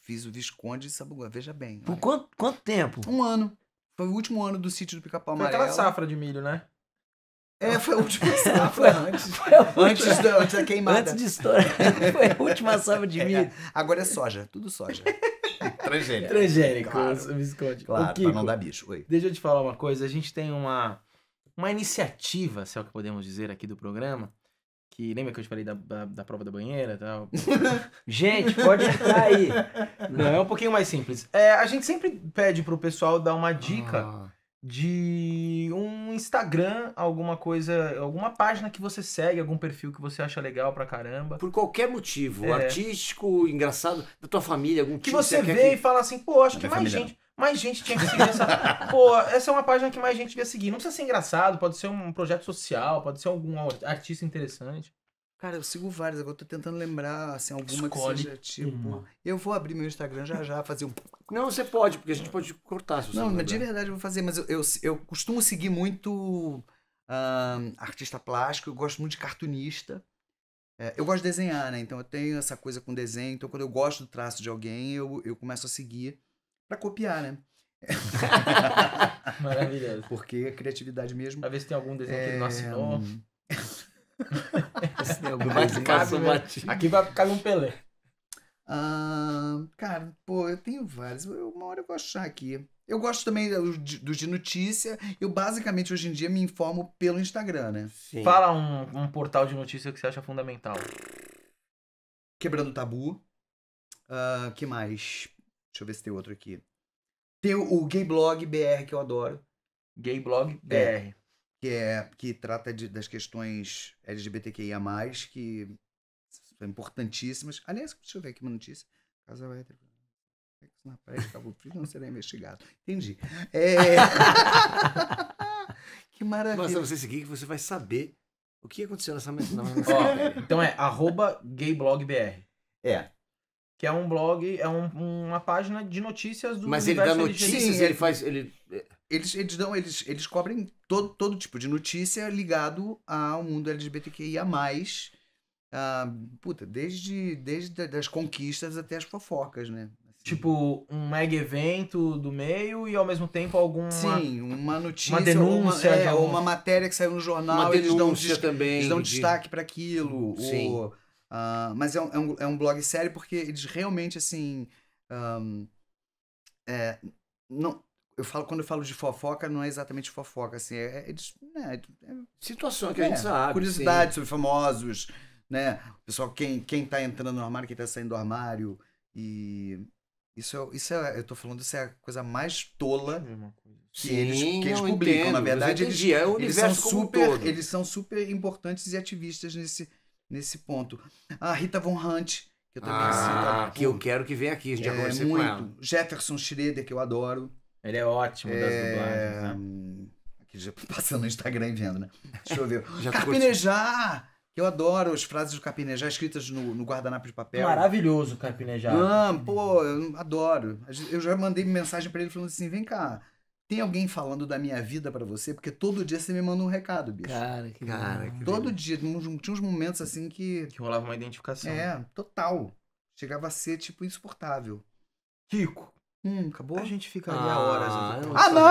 Fiz o Visconde de Sabugó, veja bem. Por quanto, quanto tempo? Um ano. Foi o último ano do sítio do Pica-Pau Amarelo. Foi aquela safra de milho, né? É, foi a última <laughs> safra, foi, antes, foi a última, antes, da, antes da queimada. Antes de estourar, <laughs> foi a última safra de milho. É, agora é soja, tudo soja. <laughs> Transgênico. Transgênico, claro. biscoito. Claro, Kiko, não dar bicho. Oi. Deixa eu te falar uma coisa, a gente tem uma, uma iniciativa, se é o que podemos dizer aqui do programa, que lembra que eu te falei da, da, da prova da banheira e tal? gente, pode entrar aí. Não, é um pouquinho mais simples. É, a gente sempre pede pro pessoal dar uma dica... Ah de um Instagram, alguma coisa, alguma página que você segue, algum perfil que você acha legal pra caramba. Por qualquer motivo, é. artístico, engraçado, da tua família, algum que tipo você vê e fala assim, pô, acho que mais família. gente, mais gente tinha que seguir essa. <laughs> pô, essa é uma página que mais gente devia seguir. Não precisa ser engraçado, pode ser um projeto social, pode ser algum artista interessante. Cara, eu sigo várias, agora eu tô tentando lembrar, assim, alguma Escolhe que seja tipo. Uma. Eu vou abrir meu Instagram já já, fazer um. Não, você pode, porque a gente pode cortar se você Não, mas de verdade eu vou fazer, mas eu, eu, eu costumo seguir muito artista plástico, eu gosto muito de cartunista. É, eu gosto de desenhar, né? Então eu tenho essa coisa com desenho, então quando eu gosto do traço de alguém, eu, eu começo a seguir para copiar, né? <laughs> Maravilhoso. Porque a é criatividade mesmo. Pra ver se tem algum desenho é... que ele não é, assinou. Hum. Esse é mais cabe, né? Aqui vai cair um Pelé. Ah, cara, pô, eu tenho vários. Eu, uma hora eu vou achar aqui. Eu gosto também dos de, do de notícia. Eu basicamente hoje em dia me informo pelo Instagram, né? Sim. Fala um, um portal de notícia que você acha fundamental. Quebrando tabu. Uh, que mais? Deixa eu ver se tem outro aqui. Tem o, o Gay Blog BR que eu adoro. Gay Blog BR. É que é que trata de, das questões LGBTQIA+, que são importantíssimas. Aliás, deixa eu ver aqui uma notícia. Casal hétero. É na parede, Cabo Frio não será investigado. Entendi. É... <laughs> que maravilha. Nossa, você seguir que você vai saber o que aconteceu nessa... mesma. <laughs> então é arroba gayblogbr. É que é um blog, é um, uma página de notícias do Mas ele dá notícias, Sim, ele faz, ele é, eles, eles dão, eles, eles cobrem todo, todo tipo de notícia ligado ao mundo LGBTQIA. Uh, ah, puta, desde, desde as conquistas até as fofocas, né? Assim. Tipo, um mega evento do meio e ao mesmo tempo algum. Sim, uma notícia. Uma denúncia. uma, é, algum... uma matéria que saiu no jornal. Uma eles dão, também. Eles dão de... destaque para aquilo. Sim. Ou, uh, ah, mas é um, é um, é, um, blog sério porque eles realmente, assim. Um, é, não, eu falo, quando eu falo de fofoca, não é exatamente fofoca, assim, é. é, né, é, é Situação que a gente sabe. Curiosidade sim. sobre famosos, né? Pessoal, quem, quem tá entrando no armário, quem tá saindo do armário. E. Isso, é isso é, eu tô falando, isso é a coisa mais tola que, sim, eles, que eles publicam. Entendo, na verdade, eles, é eles, são super, eles são super importantes e ativistas nesse, nesse ponto. A Rita Von Hunt, que eu também ah, cito. Que eu quero que venha aqui, a gente é, muito. Jefferson Schroeder, que eu adoro. Ele é ótimo das é... dublagens, né? Aqui já <laughs> passando no Instagram e vendo, né? Deixa eu ver. <laughs> Carpinejar! Eu adoro as frases do Carpinejar escritas no, no guardanapo de papel. Maravilhoso o Carpinejar. Ah, pô, eu adoro. Eu já mandei mensagem para ele falando assim: vem cá, tem alguém falando da minha vida para você? Porque todo dia você me manda um recado, bicho. Cara, que Cara, que Todo dia. Tinha uns momentos assim que. Que rolava uma identificação. É, total. Chegava a ser, tipo, insuportável. Kiko. Hum, acabou? A gente ficaria ah, horas. ah, não!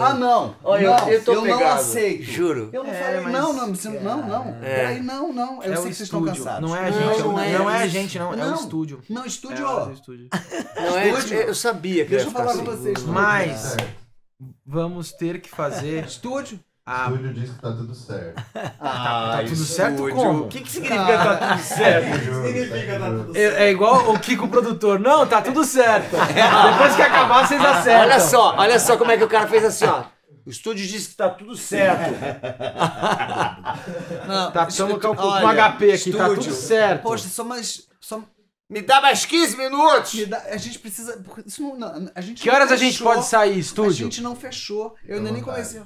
ah, não! Olha, não, eu, tô eu não aceito. Juro. Eu não é, falei, mas... não, não, é, não, não. É. Peraí, não, não. Eu é sei que vocês estão cansados. Não é a gente, não, não, é, é, não é a gente, não. não. É o estúdio. Não, estúdio, é, é ó. estúdio. <laughs> Não é, estúdio. Eu sabia que Deixa eu falar assim. com vocês. Mas vamos ter que fazer. estúdio. Ah. Júlio diz que tá tudo certo. <laughs> Ah, tá, tudo certo é como? O que, que significa ah. tá tudo certo? O que, que significa tá, tá tudo é, certo? É, é, igual o Kiko produtor. Não, tá tudo certo. <laughs> Depois que acabar, vocês acertam. Olha só, olha só como é que o cara fez assim, ó. O estúdio diz que tá tudo certo. <laughs> Não, tá, estamos com, um com HP aqui, estúdio. tá tudo certo. Poxa, só mais... Só... Me dá mais 15 minutos! Dá, a gente precisa. Isso não, não a gente que horas fechou, a gente pode sair, estúdio? A gente não fechou. Eu ainda nem então, comecei.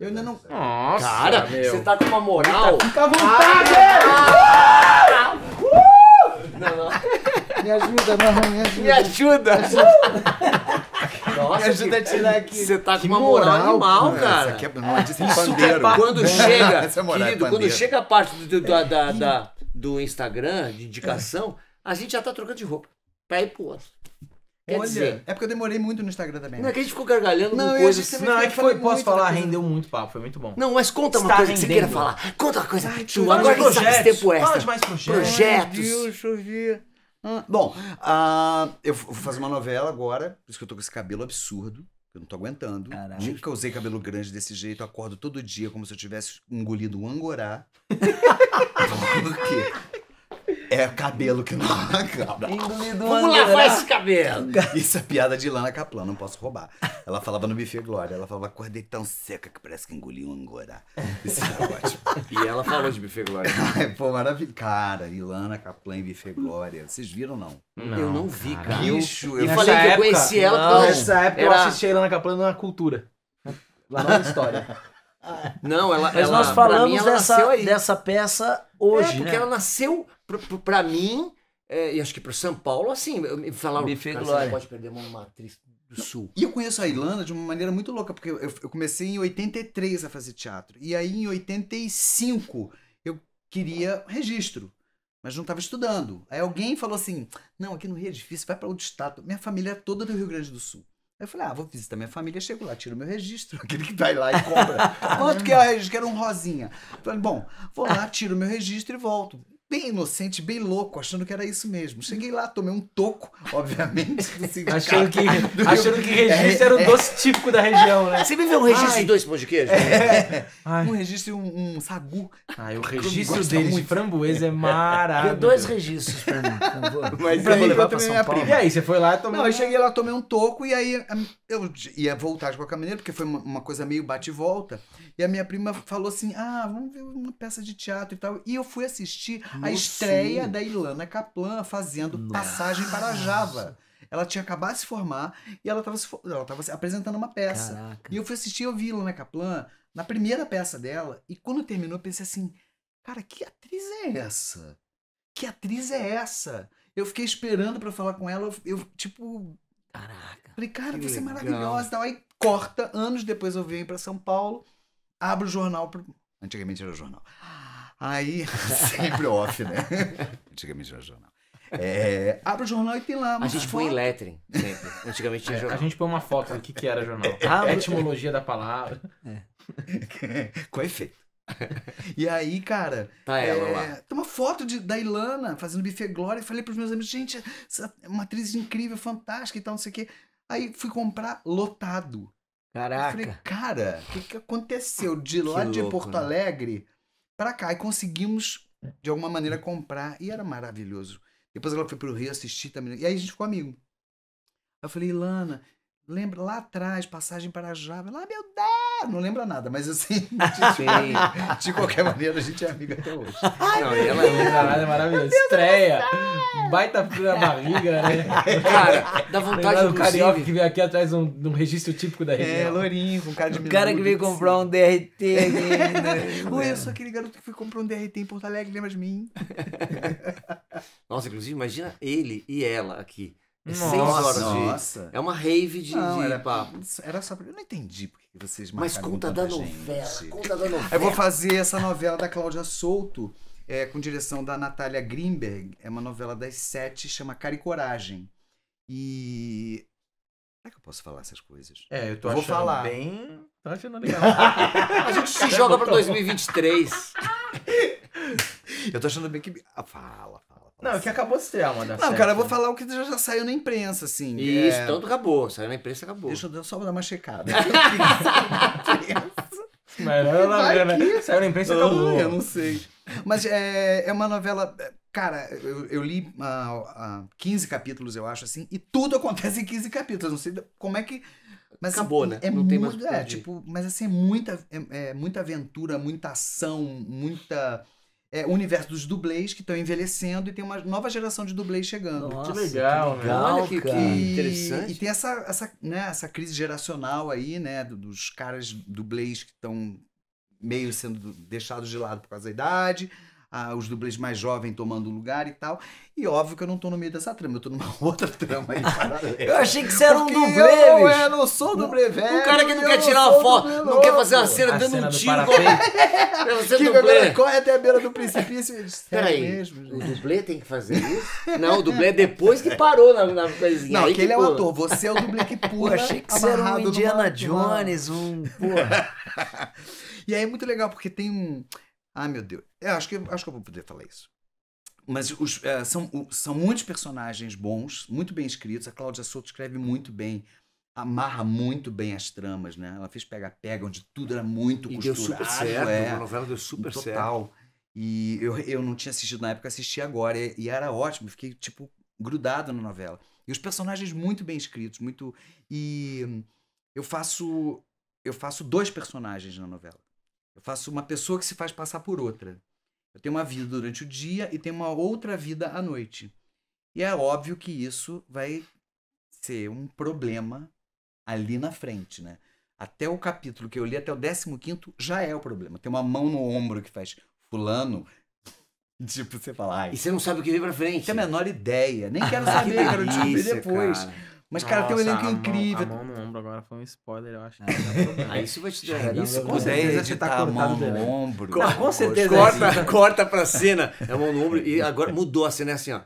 Eu ainda não. Nossa! Cara, ah, meu. você tá com uma moral. Tá fica à ah, vontade! Ah, uh! Uh! Não, não. <laughs> Me ajuda, Marrom, me ajuda. Me ajuda! Me <laughs> ajuda. Nossa, me ajuda que... a tirar aqui. Você tá que com uma moral, moral animal, cara. cara. Essa aqui é, não, é isso É quando chega, é moral é querido, quando chega a parte do, do, da, da, do Instagram, de indicação, a gente já tá trocando de roupa pra ir pro outro. Quer Olha, dizer, é porque eu demorei muito no Instagram também. Não, é né? que a gente ficou gargalhando não, com coisas. Não, é que foi, posso falar, rendeu muito papo, foi muito bom. Não, mas conta uma coisa rendendo. que você queira falar. Conta uma coisa. Ai, tu, agora que sabe esse tempo é extra. Fala de mais projetos. Projetos. Deus, deixa eu ver. Ah, bom, ah, eu vou fazer uma novela agora, por isso que eu tô com esse cabelo absurdo. Eu não tô aguentando. Caralho. Nunca usei cabelo grande desse jeito. Acordo todo dia como se eu tivesse engolido um angorá. <laughs> por quê? É cabelo que não <laughs> acaba. Vamos lavar esse cabelo. Isso é piada de Lana Kaplan, não posso roubar. Ela falava no Bife Glória, ela falava, acordei tão seca que parece que engoli um angorá. Isso era é ótimo. <laughs> E ela falou de Bife Glória. Ai, pô, maravilha, Cara, Ilana Kaplan e Bife Glória. Vocês viram, não? não eu não vi, cara. Bicho, eu, eu falei que eu conheci ela. Não, nessa época era... eu assisti a Ilana Kaplan na cultura. Lá na história. Não, ela. Mas ela, nós falamos mim, dessa, dessa peça é, hoje. É, porque né? ela nasceu para mim, é, e acho que para São Paulo, assim, me falaram que você não pode perder uma, uma atriz do Sul. E eu conheço a Irlanda de uma maneira muito louca, porque eu, eu comecei em 83 a fazer teatro. E aí, em 85, eu queria registro mas não estava estudando. Aí alguém falou assim: não, aqui no Rio é difícil, vai para outro estado. Minha família é toda do Rio Grande do Sul. Aí eu falei: ah, vou visitar minha família, chego lá, tiro meu registro, <laughs> aquele que vai lá e compra. <laughs> Quanto que é o registro? Quero um rosinha. Falei: bom, vou lá, tiro meu registro e volto bem inocente, bem louco, achando que era isso mesmo. Cheguei lá, tomei um toco, <laughs> obviamente, Achando que, achando que registro é, era o é, doce típico da região, né? Você me um registro Ai. de dois pão de queijo? É. é. Um registro e um, um, sagu. Ah, o registro deles muito. de framboesa é maravilhoso. Deu dois registros pra mim, <laughs> Mas pra aí, levar pra São é prima. E aí, você foi lá e tomou... Não, eu cheguei lá, tomei um toco e aí eu ia voltar de qualquer maneira, porque foi uma, uma coisa meio bate e volta. E a minha prima falou assim, ah, vamos ver uma peça de teatro e tal. E eu fui assistir a estreia sul. da Ilana Kaplan fazendo Nossa. Passagem para Java. Ela tinha acabado de se formar e ela estava se, ela tava apresentando uma peça. Caraca. E eu fui assistir, eu vi Ilana Kaplan na primeira peça dela, e quando terminou, eu pensei assim: cara, que atriz é essa? Que atriz é essa? Eu fiquei esperando para falar com ela, eu, tipo. Caraca. Falei, cara, você é legal. é maravilhosa tal. Aí corta, anos depois eu venho para São Paulo, abro o jornal. Pro... Antigamente era o jornal Aí, <laughs> sempre off, né? <laughs> Antigamente era jornal. É, abre o jornal e tem lá. A gente foi em lettering, sempre. Antigamente tinha é, jornal. A gente põe uma foto do que, que era jornal. A <laughs> etimologia da palavra. É. Com efeito. E aí, cara, tá ela é, lá. tem uma foto de, da Ilana fazendo buffet glória. falei pros meus amigos, gente, essa é uma atriz incrível, fantástica e tal, não sei o quê. Aí fui comprar lotado. Caraca. Eu falei, cara, o que, que aconteceu de que lá louco, de Porto né? Alegre para cá e conseguimos, de alguma maneira, hum. comprar. E era maravilhoso. Depois ela foi pro Rio assistir também. E aí a gente ficou amigo. Eu falei, Lana, lembra lá atrás, passagem para Java, lá, meu Deus, não lembra nada, mas assim, <laughs> de, de qualquer maneira, a gente é amigo até hoje. Ai, não, e ela não é lembra nada, é maravilhosa. Estreia, baita frio na barriga, né? <laughs> Cara, dá vontade do carioca que veio aqui atrás de um, um, registro típico da é, região. É, lourinho, com cara de O cara que veio comprar um DRT ainda. Ué, eu sou aquele garoto que foi comprar um DRT em Porto Alegre, lembra de mim? <laughs> Nossa, inclusive, imagina ele e ela aqui. É Nossa. Seis horas Nossa. É uma rave de, não, de era, papo. Era só. Eu não entendi porque vocês Mas conta da novela. Conta da novela. Eu vou fazer essa novela da Cláudia Souto, é, com direção da Natália Greenberg. É uma novela das sete, chama Cara e Coragem. E. Será é que eu posso falar essas coisas? É, eu tô eu vou falar. bem. Tô achando <laughs> legal. A gente se joga pra 2023. eu tô achando bem que. Ah, fala, não, é que acabou de estrear uma da Não, cara, eu vou falar o que já, já saiu na imprensa, assim. Isso, é... tanto acabou. Saiu na imprensa, acabou. Deixa eu só dar uma checada. <laughs> Né? Saiu na imprensa, acabou. Eu não sei. Mas é, é uma novela... Cara, eu, eu li uh, uh, 15 capítulos, eu acho, assim, e tudo acontece em 15 capítulos. Não sei como é que... Mas assim, Acabou, né? É não tem mais é, tipo, mas assim, é muita, é, é, muita aventura, muita ação, muita é, o universo dos dublês que estão envelhecendo e tem uma nova geração de dublês chegando. Nossa, que legal, que legal, Olha que, que interessante. E tem essa, essa, né, essa crise geracional aí, né, dos caras dublês que estão meio sendo deixados de lado por causa da idade a, os dublês mais jovens tomando lugar e tal. E óbvio que eu não tô no meio dessa trama, eu tô numa <laughs> outra trama aí. eu achei que você era um dublê, eu, não, é, não sou dublê, velho. Um cara que não quer tirar uma foto, não quer fazer uma cena a dando cena um tiro. <laughs> Pra você que dublê. corre até a beira do precipício é Peraí, o dublê tem que fazer isso? Não, o dublê é depois que parou na, na coisinha. Não, aí que ele é pula. é o ator, você é o dublê que pula. Eu achei que você era um Indiana Jones, um... Porra. <laughs> e aí é muito legal, porque tem um... Ah, meu Deus. Eu é, acho que, acho que eu vou poder falar isso. Mas os, uh, são, uh, são muitos personagens bons, muito bem escritos. A Cláudia Souto escreve muito bem, amarra muito bem as tramas, né? Ela fez pega-pega, onde tudo era muito e costurado. É, deu super certo, é, a novela deu super total. certo. E eu, eu não tinha assistido na época, assisti agora. E, e era ótimo, fiquei, tipo, grudado na novela. E os personagens muito bem escritos, muito. E eu faço. Eu faço dois personagens na novela. Eu faço uma pessoa que se faz passar por outra. Eu tenho uma vida durante o dia e tenho uma outra vida à noite. E é óbvio que isso vai ser um problema ali na frente, né? Até o capítulo que eu li, até o 15, já é o problema. Tem uma mão no ombro que faz fulano. <laughs> Tipo, você fala. Ai, e você não sabe o que vem pra frente. Não tem a menor ideia. Nem <laughs> quero ah, saber, quero descobrir depois. Cara. Mas, cara, Nossa, tem um elenco a incrível. a mão no ombro agora foi um spoiler, eu acho. É, Aí isso vai te é, dar. Isso, com certeza você tá, tá cortando. mão no ombro. Com, com certeza. Corta, é corta pra cena. É a mão no ombro. E agora mudou a cena, é assim, ó.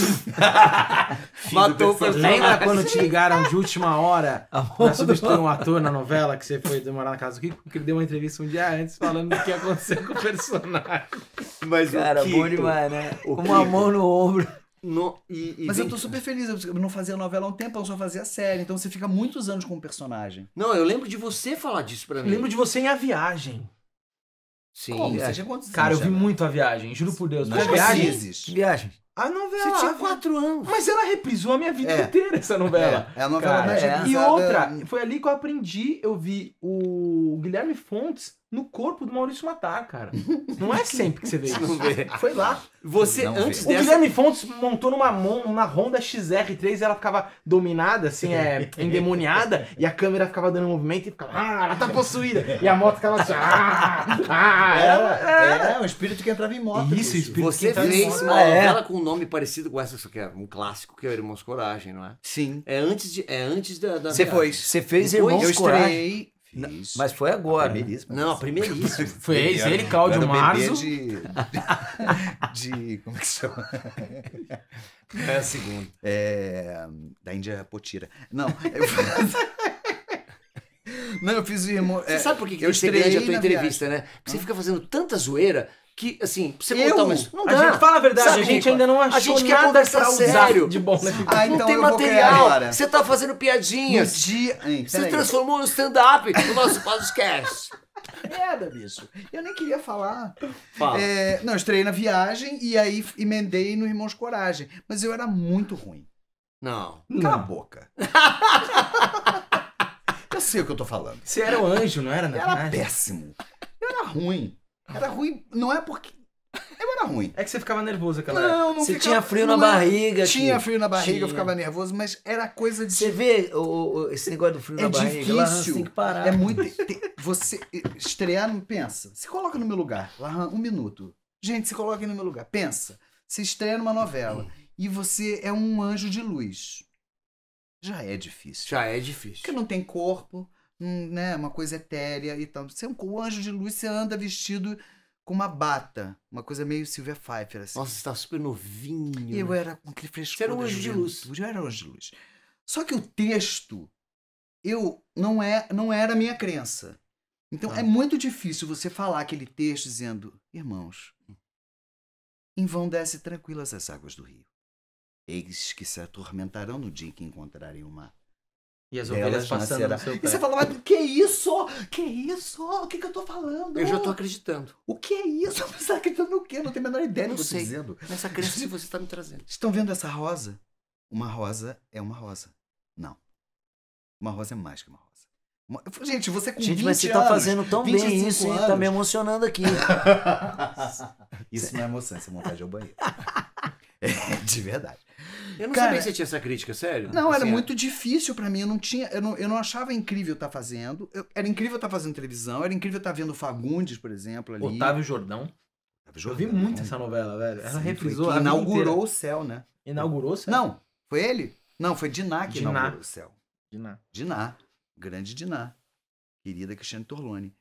<laughs> Matou o Lembra quando te ligaram de última hora <laughs> pra substituir um ator na novela que você foi demorar na casa do Kiko? que ele deu uma entrevista um dia antes falando do que aconteceu com o personagem. Mas cara, o Kiko, bom demais, né? Com uma mão no ombro. No, e, e Mas vem... eu tô super feliz, eu não fazia novela há um tempo, eu só fazia série, então você fica muitos anos com o personagem. Não, eu lembro de você falar disso pra mim. Eu lembro de você em A Viagem. Sim. Como? É. Você tinha quantos Cara, eu vi né? muito A Viagem, juro por Deus. Mas viagem? Assim? Que viagem? A novela. Você tinha quatro anos. Mas ela reprisou a minha vida é. inteira, essa novela. É, é a novela Cara, da é. E outra, foi ali que eu aprendi, eu vi o o Guilherme Fontes no corpo do Maurício Matar, cara. <laughs> Não é sempre que você vê isso. Não vê. Foi lá. Você não antes dessa... O Guilherme Fontes montou numa, numa Honda XR3 e ela ficava dominada, assim, é, <laughs> endemoniada, e a câmera ficava dando movimento e ficava, ah, ela tá <laughs> possuída. E a moto ficava assim, ah, ah. É, era, era, é, é. um espírito que entrava em moto. Isso, espírito Você que entrava fez em moto. uma com um nome parecido com essa, que é um clássico, que é Irmãos Coragem, não é? Sim. É antes, de, é antes da... Você foi. Você fez Irmãos Coragem. Eu estreiei mas foi agora. A né? primeiríssima. Não, a primeiríssima. ex, <laughs> ele, Cláudio Marzo. De, de, <laughs> de, Como é que chama? <laughs> É a segunda. É, da Índia Potira. Não, eu Não, eu fiz o irmão. Você é, sabe por que, que eu você a tua entrevista, viagem. né? Porque ah. você fica fazendo tanta zoeira que, assim, você eu, contar Não dá. A gente, fala a verdade, Sabe, a gente ainda não achou a gente quer nada sério. de bom, né? Ah, não então tem material. Você tá fazendo piadinhas. No dia... você transformou no stand-up no nosso podcast. Merda, bicho. Eu nem queria falar. Fala. É, não, estreiei na viagem e aí emendei no Irmãos Coragem. Mas eu era muito ruim. Não. Cala a boca. <laughs> eu sei o que eu tô falando. Você era o anjo, não era? Na era péssimo. Eu era ruim. Era ruim, não é porque. Eu era ruim. É que você ficava nervoso aquela não, Não, Você ficava, tinha frio na barriga. Tinha frio na barriga, tinha. eu ficava nervoso, mas era coisa de. Você vê o, o, esse negócio do frio é na barriga? Difícil. você tem que parar. É muito. você estrear, não pensa. Se coloca no meu lugar, Lahan, um minuto. Gente, se coloca no meu lugar. Pensa. Você estreia numa novela e você é um anjo de luz. Já é difícil. Já é difícil. Porque não tem corpo né, uma coisa etérea e tal. Você é um, um anjo de luz, você anda vestido com uma bata, uma coisa meio Silvia Pfeiffer. Assim. Nossa, você tá super novinho. Eu né? era com aquele frescor. Você era um anjo de luz. Eu era um anjo de luz. Só que o texto, eu não, é, não era a minha crença. Então é ah. é muito difícil você falar aquele texto dizendo, irmãos, em vão desce tranquilas as águas do rio. Eis que se atormentarão no dia em que encontrarem o mar. E as ovelhas passando no seu pé. E você fala, mas que isso? Que isso? O que, que eu tô falando? Eu já tô acreditando. O que é isso? <laughs> Você tá acreditando no quê? não tenho a menor ideia do que eu tô dizendo. Nessa crença que você tá me trazendo. Estão vendo essa rosa? Uma rosa é uma rosa. Não. Uma rosa é mais que uma rosa. Uma... Gente, você com Gente, mas você tá anos, tá fazendo tão bem isso tá anos. e tá me emocionando aqui. <laughs> <laughs> isso não é emoção, isso é vontade ao banheiro. É, de verdade. Eu não Cara, sabia que você tinha essa crítica, sério. Não, assim, era é muito difícil para mim. Eu não tinha, eu não, eu não achava incrível estar tá fazendo. Eu, era incrível estar tá fazendo televisão, era incrível estar tá vendo Fagundes, por exemplo. Ali. Otávio Jordão. Eu vi muito essa novela, velho. Ela Sim, reprisou. Que inaugurou o céu, né? Inaugurou o céu? Não, foi ele? Não, foi Diná que Diná. inaugurou o céu. Diná. Diná. Grande Diná. Querida Cristiane Torlone.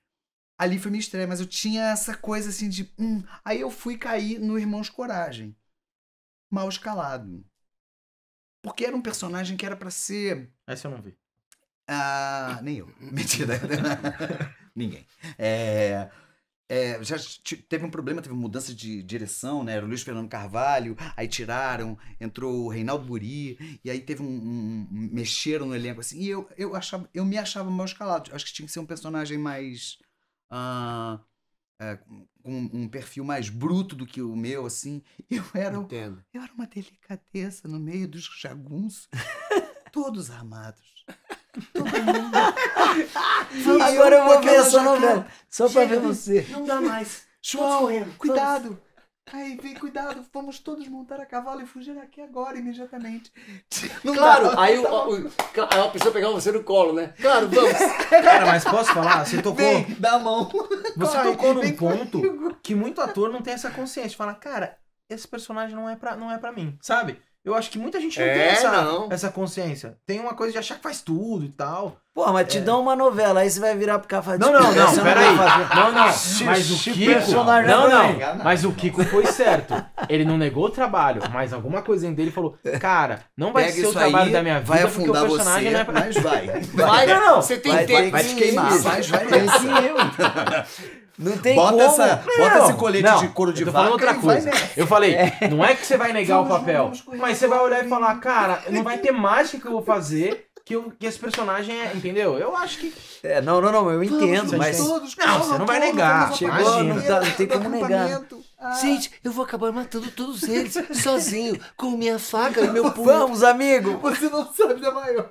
Ali foi minha estreia, mas eu tinha essa coisa assim de. Hum. Aí eu fui cair no Irmãos Coragem. Mal escalado. Porque era um personagem que era para ser. Essa eu não vi. Ah, nem eu. <laughs> Mentira. <laughs> Ninguém. É. É, já teve um problema, teve mudança de direção, né? Era o Luiz Fernando Carvalho, aí tiraram, entrou o Reinaldo Buri, e aí teve um, um, um, mexeram no elenco assim. E eu, eu, achava, eu me achava mal escalado. Acho que tinha que ser um personagem mais. Uh, uh, com um perfil mais bruto do que o meu, assim, <laughs> eu era, Entendo. eu era uma delicadeza no meio dos jagunços, <laughs> todos armados. <laughs> Todo mundo. Agora eu, vou ver essa novela, só para ver você. Não dá mais. João, cuidado. Ai, vem, cuidado, vamos todos montar a cavalo e fugir daqui agora, imediatamente. <laughs> Não claro, dá, aí, o, o, a pessoa pegava você no colo, né? Claro, vamos. <laughs> Cara, mas posso falar? Você tocou. Vem, dá a mão. <laughs> Você Corre, tocou num ponto comigo. que muito ator não tem essa consciência. Fala, cara, esse personagem não é pra, não é pra mim, sabe? Eu acho que muita gente não é, tem essa, não. essa consciência. Tem uma coisa de achar que faz tudo e tal. Pô, mas te é. dão uma novela, aí você vai virar pro de. Não, não, não, peraí. Não, não. Mas o Kiko. Não, não. Mas o Kiko foi certo. Ele não negou o trabalho, mas alguma coisinha dele falou: é. Cara, não vai Pega ser o trabalho aí, da minha vida, vai porque o personagem você, não é pra. Mas <laughs> vai. Vai, não, não. Você tem vai, tempo. Vai, vai te queimar. Vai, vai mesmo. eu. Não tem bota como. Essa, não, bota esse colete não, de couro de eu tô vaca. outra coisa. Eu falei, é. não é que você vai negar o papel, mas você vai olhar e falar, cara, <laughs> não vai ter mágica que eu vou fazer. Que, eu, que esse personagem é, entendeu? Eu acho que. É, não, não, não, eu entendo, mas. Todos, não, você não vai negar. Chegou, imagina. não, tá, não tem como negar. Ah. Gente, eu vou acabar matando todos eles <laughs> sozinho, com minha faca e meu pulo. Vamos, amigo! Você não sabe da né, maior.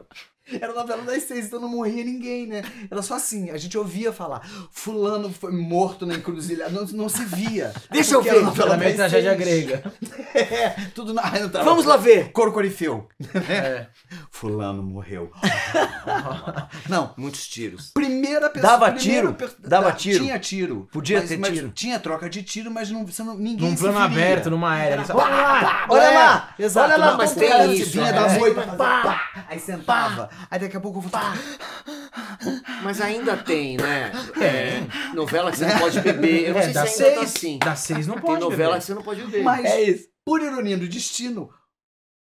Era novela das seis, então não morria ninguém, né? Era só assim, a gente ouvia falar. Fulano foi morto na encruzilhada. Não, não se via. Deixa eu ver. Pelo menos tragédia grega. <laughs> É, tudo na... Ai, não tava, Vamos lá ver. Coro Corifeu. É. <laughs> Fulano morreu. <laughs> não. Muitos tiros. Primeira pessoa. Dava primeira tiro? Per... Dava tiro? Tinha tiro. Podia mas, ter mas tiro. Tinha troca de tiro, mas não, você não, ninguém Num plano feria. aberto, numa aérea. Ah, olha lá, é, olha lá. Exato. Olha lá, mas tem isso. Vinha da moita. Aí sentava. Aí daqui a pouco eu vou. Pá! Mas ainda tem, né? É. é. Novela que você não pode beber. Eu não é, sei se ainda tá seis, tá assim. Da seis não pode Tem novela beber. que você não pode beber. Mas, é isso. por ironia do destino,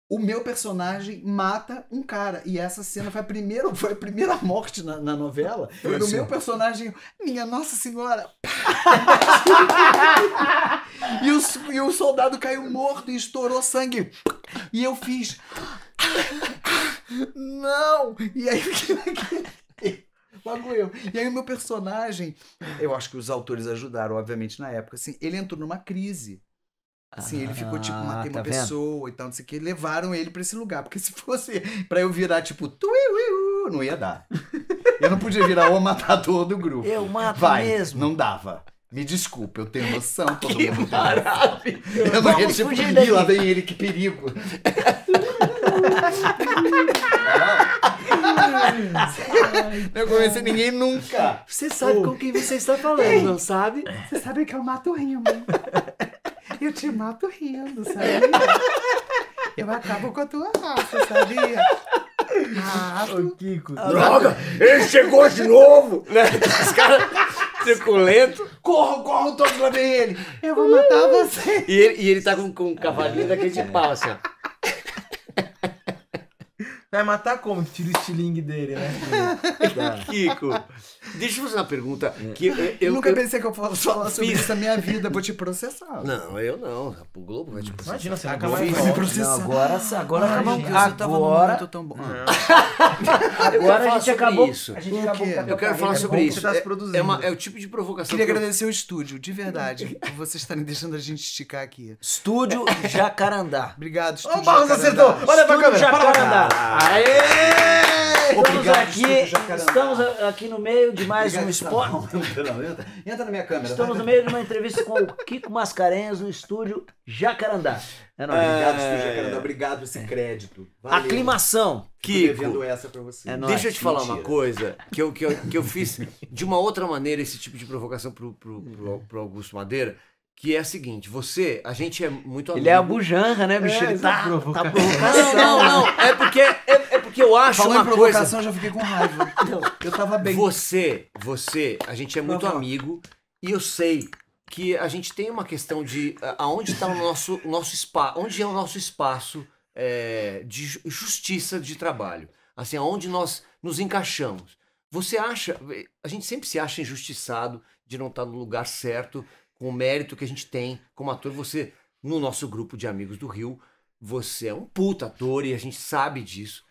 o meu personagem mata um cara. E essa cena foi a primeira, foi a primeira morte na, na novela. Foi do assim. meu personagem, minha Nossa Senhora! <laughs> e, o, e o soldado caiu morto e estourou sangue. E eu fiz. Não! E aí. Bagulho. <laughs> E aí o meu personagem, eu acho que os autores ajudaram, obviamente, na época, assim, ele entrou numa crise Assim, ele ficou, tipo, matando ah, tá uma pessoa e tal, não sei o que. Levaram ele pra esse lugar. Porque <laughs> se fosse pra eu virar, tipo, tu, eu, não ia dar. <laughs> Eu não podia virar o matador do grupo. Eu mato Vai, mesmo. Não dava. Me desculpe, eu tenho noção, todo que mundo maravilha. Eu não ia, tipo, ir lá vem ele, que perigo. <laughs> não conheci ninguém nunca. Você sabe oh. com quem você está falando, Ei, não sabe? Você sabe que eu mato rima. Né? <laughs> Eu te mato rindo, sabia? Eu acabo com a tua raça, sabia? Mato. Ô, Kiko. Droga! Ele chegou de novo! né? Os caras suculento. Corro, corro, tô pra ele. Eu vou matar você. E ele, e ele tá com, com um cavalinho daquele de pau, assim, ó. Vai matar como? Tira o estilingue dele, né? <laughs> Kiko, deixa eu fazer uma pergunta. É. Que eh, eu, eu nunca eu, pensei que eu fosse falar sobre isso na minha vida, vou te processar. Não, eu não. O Globo vai te processar. Imagina, você acaba de me processar. Não, agora agora acabou. Agora... Agora... Tão bom. <laughs> agora a gente acabou. Isso. A gente acabou eu quero falar sobre isso. Tá é, é uma, é o tipo de provocação. Queria que agradecer eu... o estúdio, de verdade, por vocês estarem deixando a gente esticar aqui. Estúdio Jacarandá. Obrigado, estúdio. Ô, Barros acertou! Olha pra câmera! Jacarandá. Aê! estamos aqui, estamos aqui no meio de mais Obrigado, um esporte. Não, entra, entra na minha câmera. Estamos vai. no meio de uma entrevista com o Kiko Mascarenhas no estúdio Jacarandá. É nóis. Obrigado, é. estúdio Jacarandá. Obrigado esse crédito. Valeu. Aclimação. Kiko, Devendo essa pra você. É deixa eu te falar Mentira. uma coisa que eu, que, eu, que eu fiz de uma outra maneira esse tipo de provocação pro, pro, pro, pro Augusto Madeira que é a seguinte, você, a gente é muito amigo. Ele é a bujanra, né, é, bicho? É, ele tá, provocando tá Não, tá <laughs> não, não. É porque, é, é porque eu acho Falou uma em provocação, coisa... já fiquei com raiva. <laughs> Não, eu tava bem. Você, você, a gente é muito não, não. amigo e eu sei que a gente tem uma questão de aonde está o nosso, nosso espaço, onde é o nosso espaço é, de justiça de trabalho. Assim, aonde nós nos encaixamos. Você acha, a gente sempre se acha injustiçado de não estar tá no lugar certo, com o mérito que a gente tem como ator, você, no nosso grupo de amigos do Rio, você é um puta ator e a gente sabe disso.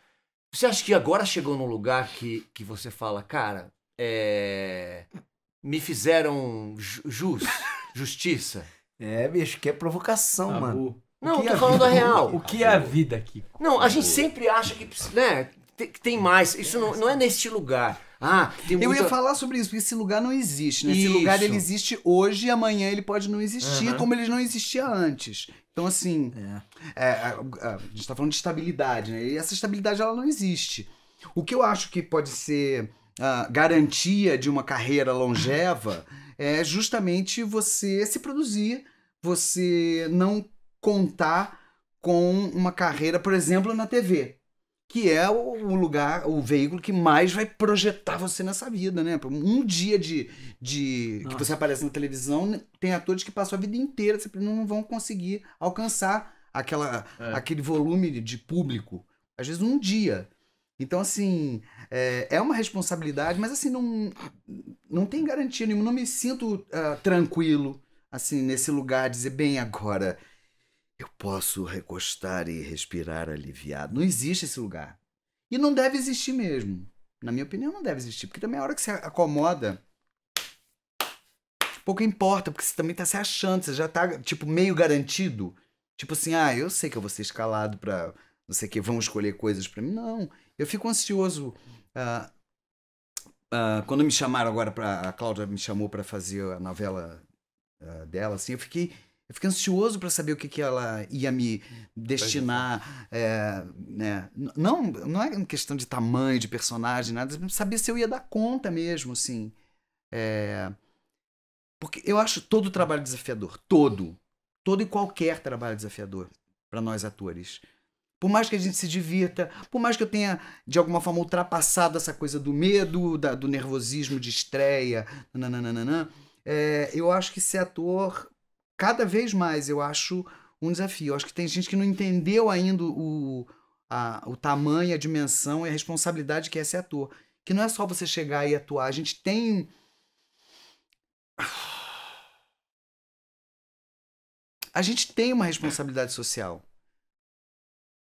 Você acha que agora chegou num lugar que, que você fala, cara, é... me fizeram jus, justiça? É, bicho, que é provocação, mano. Não, tô é falando vida? a real. O que é a vida aqui? Não, a gente sempre acha que, né, tem, tem mais. Isso não, não é neste lugar. Ah, tem muita... Eu ia falar sobre isso, porque esse lugar não existe, né? Esse lugar ele existe hoje e amanhã ele pode não existir, uhum. como ele não existia antes. Então, assim, é. É, a, a, a, gente está falando de estabilidade, né? E essa estabilidade ela não existe. O que eu acho que pode ser ah, garantia de uma carreira longeva é justamente você se produzir, você não contar com uma carreira, por exemplo, na TV que é o lugar, o veículo que mais vai projetar você nessa vida, né? Um dia de, de que você aparece na televisão, né, tem atores que passam a vida inteira, não vão conseguir alcançar aquela, é. aquele volume de público. Às vezes um dia. Então, assim, é, é uma responsabilidade, mas assim, não, não tem garantia nenhuma. Não me sinto uh, tranquilo, assim, nesse lugar, dizer, bem, agora eu posso recostar e respirar aliviado. Não existe esse lugar. E não deve existir mesmo. Na minha opinião, não deve existir. Porque também a hora que você acomoda, pouco importa, porque você também tá se achando, você já tá, tipo, meio garantido. Tipo assim, ah, eu sei que eu vou ser escalado pra não sei o que, vão escolher coisas para mim. Não, eu fico ansioso. Uh, uh, quando me chamaram agora para A Cláudia me chamou para fazer a novela uh, dela, assim, eu fiquei eu fiquei ansioso para saber o que, que ela ia me destinar. É, né? não, não é questão de tamanho, de personagem, nada. Saber se eu ia dar conta mesmo, assim. É, porque eu acho todo trabalho desafiador. Todo. Todo e qualquer trabalho desafiador para nós atores. Por mais que a gente se divirta, por mais que eu tenha, de alguma forma, ultrapassado essa coisa do medo, da, do nervosismo de estreia, nananana, é, eu acho que ser ator cada vez mais, eu acho um desafio. Eu acho que tem gente que não entendeu ainda o, a, o tamanho, a dimensão e a responsabilidade que é ser ator. Que não é só você chegar e atuar. A gente tem. <sighs> A gente tem uma responsabilidade social.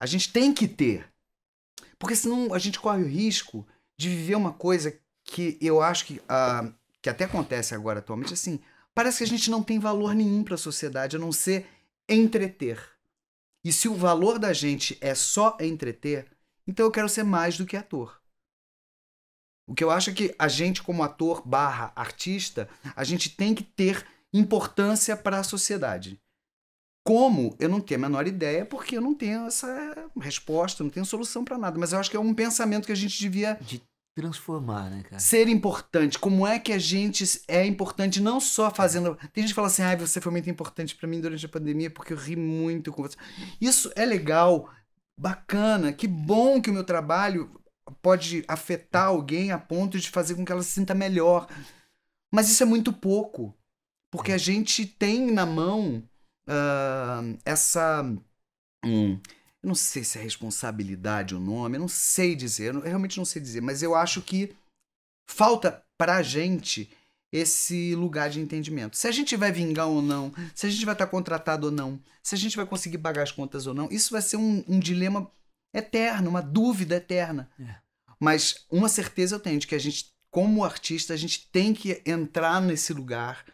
A gente tem que ter. Porque senão a gente corre o risco de viver uma coisa que eu acho que, uh, que até acontece agora atualmente, assim, parece que a gente não tem valor nenhum para a sociedade a não ser entreter. E se o valor da gente é só entreter, então eu quero ser mais do que ator. O que eu acho é que a gente, como ator barra artista, a gente tem que ter importância para a sociedade. Como? Eu não tenho a menor ideia, porque eu não tenho essa resposta, não tenho solução para nada. Mas eu acho que é um pensamento que a gente devia de transformar, né, cara? Ser importante. Como é que a gente é importante não só fazendo. Tem gente que fala assim, ah, você foi muito importante para mim durante a pandemia porque eu ri muito com você. Isso é legal, bacana, que bom que o meu trabalho pode afetar alguém a ponto de fazer com que ela se sinta melhor. Mas isso é muito pouco. Porque é. a gente tem na mão uh, essa. Hum eu não sei se é responsabilidade o nome, eu não sei dizer, eu, realmente não sei dizer, mas eu acho que falta pra gente esse lugar de entendimento. Se a gente vai vingar ou não, se a gente vai estar tá contratado ou não, se a gente vai conseguir pagar as contas ou não, isso vai ser um, um dilema eterno, uma dúvida eterna. É. Mas uma certeza eu tenho de que a gente, como artista, a gente tem que entrar nesse lugar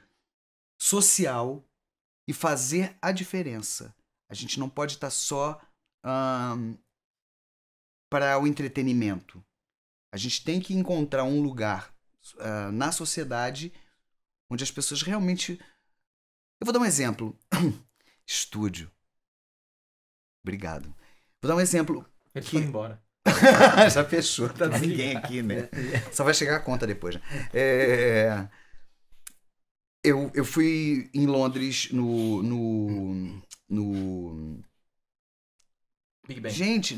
social e fazer a diferença. A gente não pode estar tá só um, para o entretenimento. A gente tem que encontrar um lugar uh, na sociedade onde as pessoas realmente. Eu vou dar um exemplo. <coughs> Estúdio. Obrigado. Vou dar um exemplo. Ele que... foi embora. <laughs> Já fechou, tá, <laughs> tá ninguém aqui, né? <laughs> É. Só vai chegar a conta depois. Né? É... Eu, eu fui em Londres no, no, no Big Bang. Gente.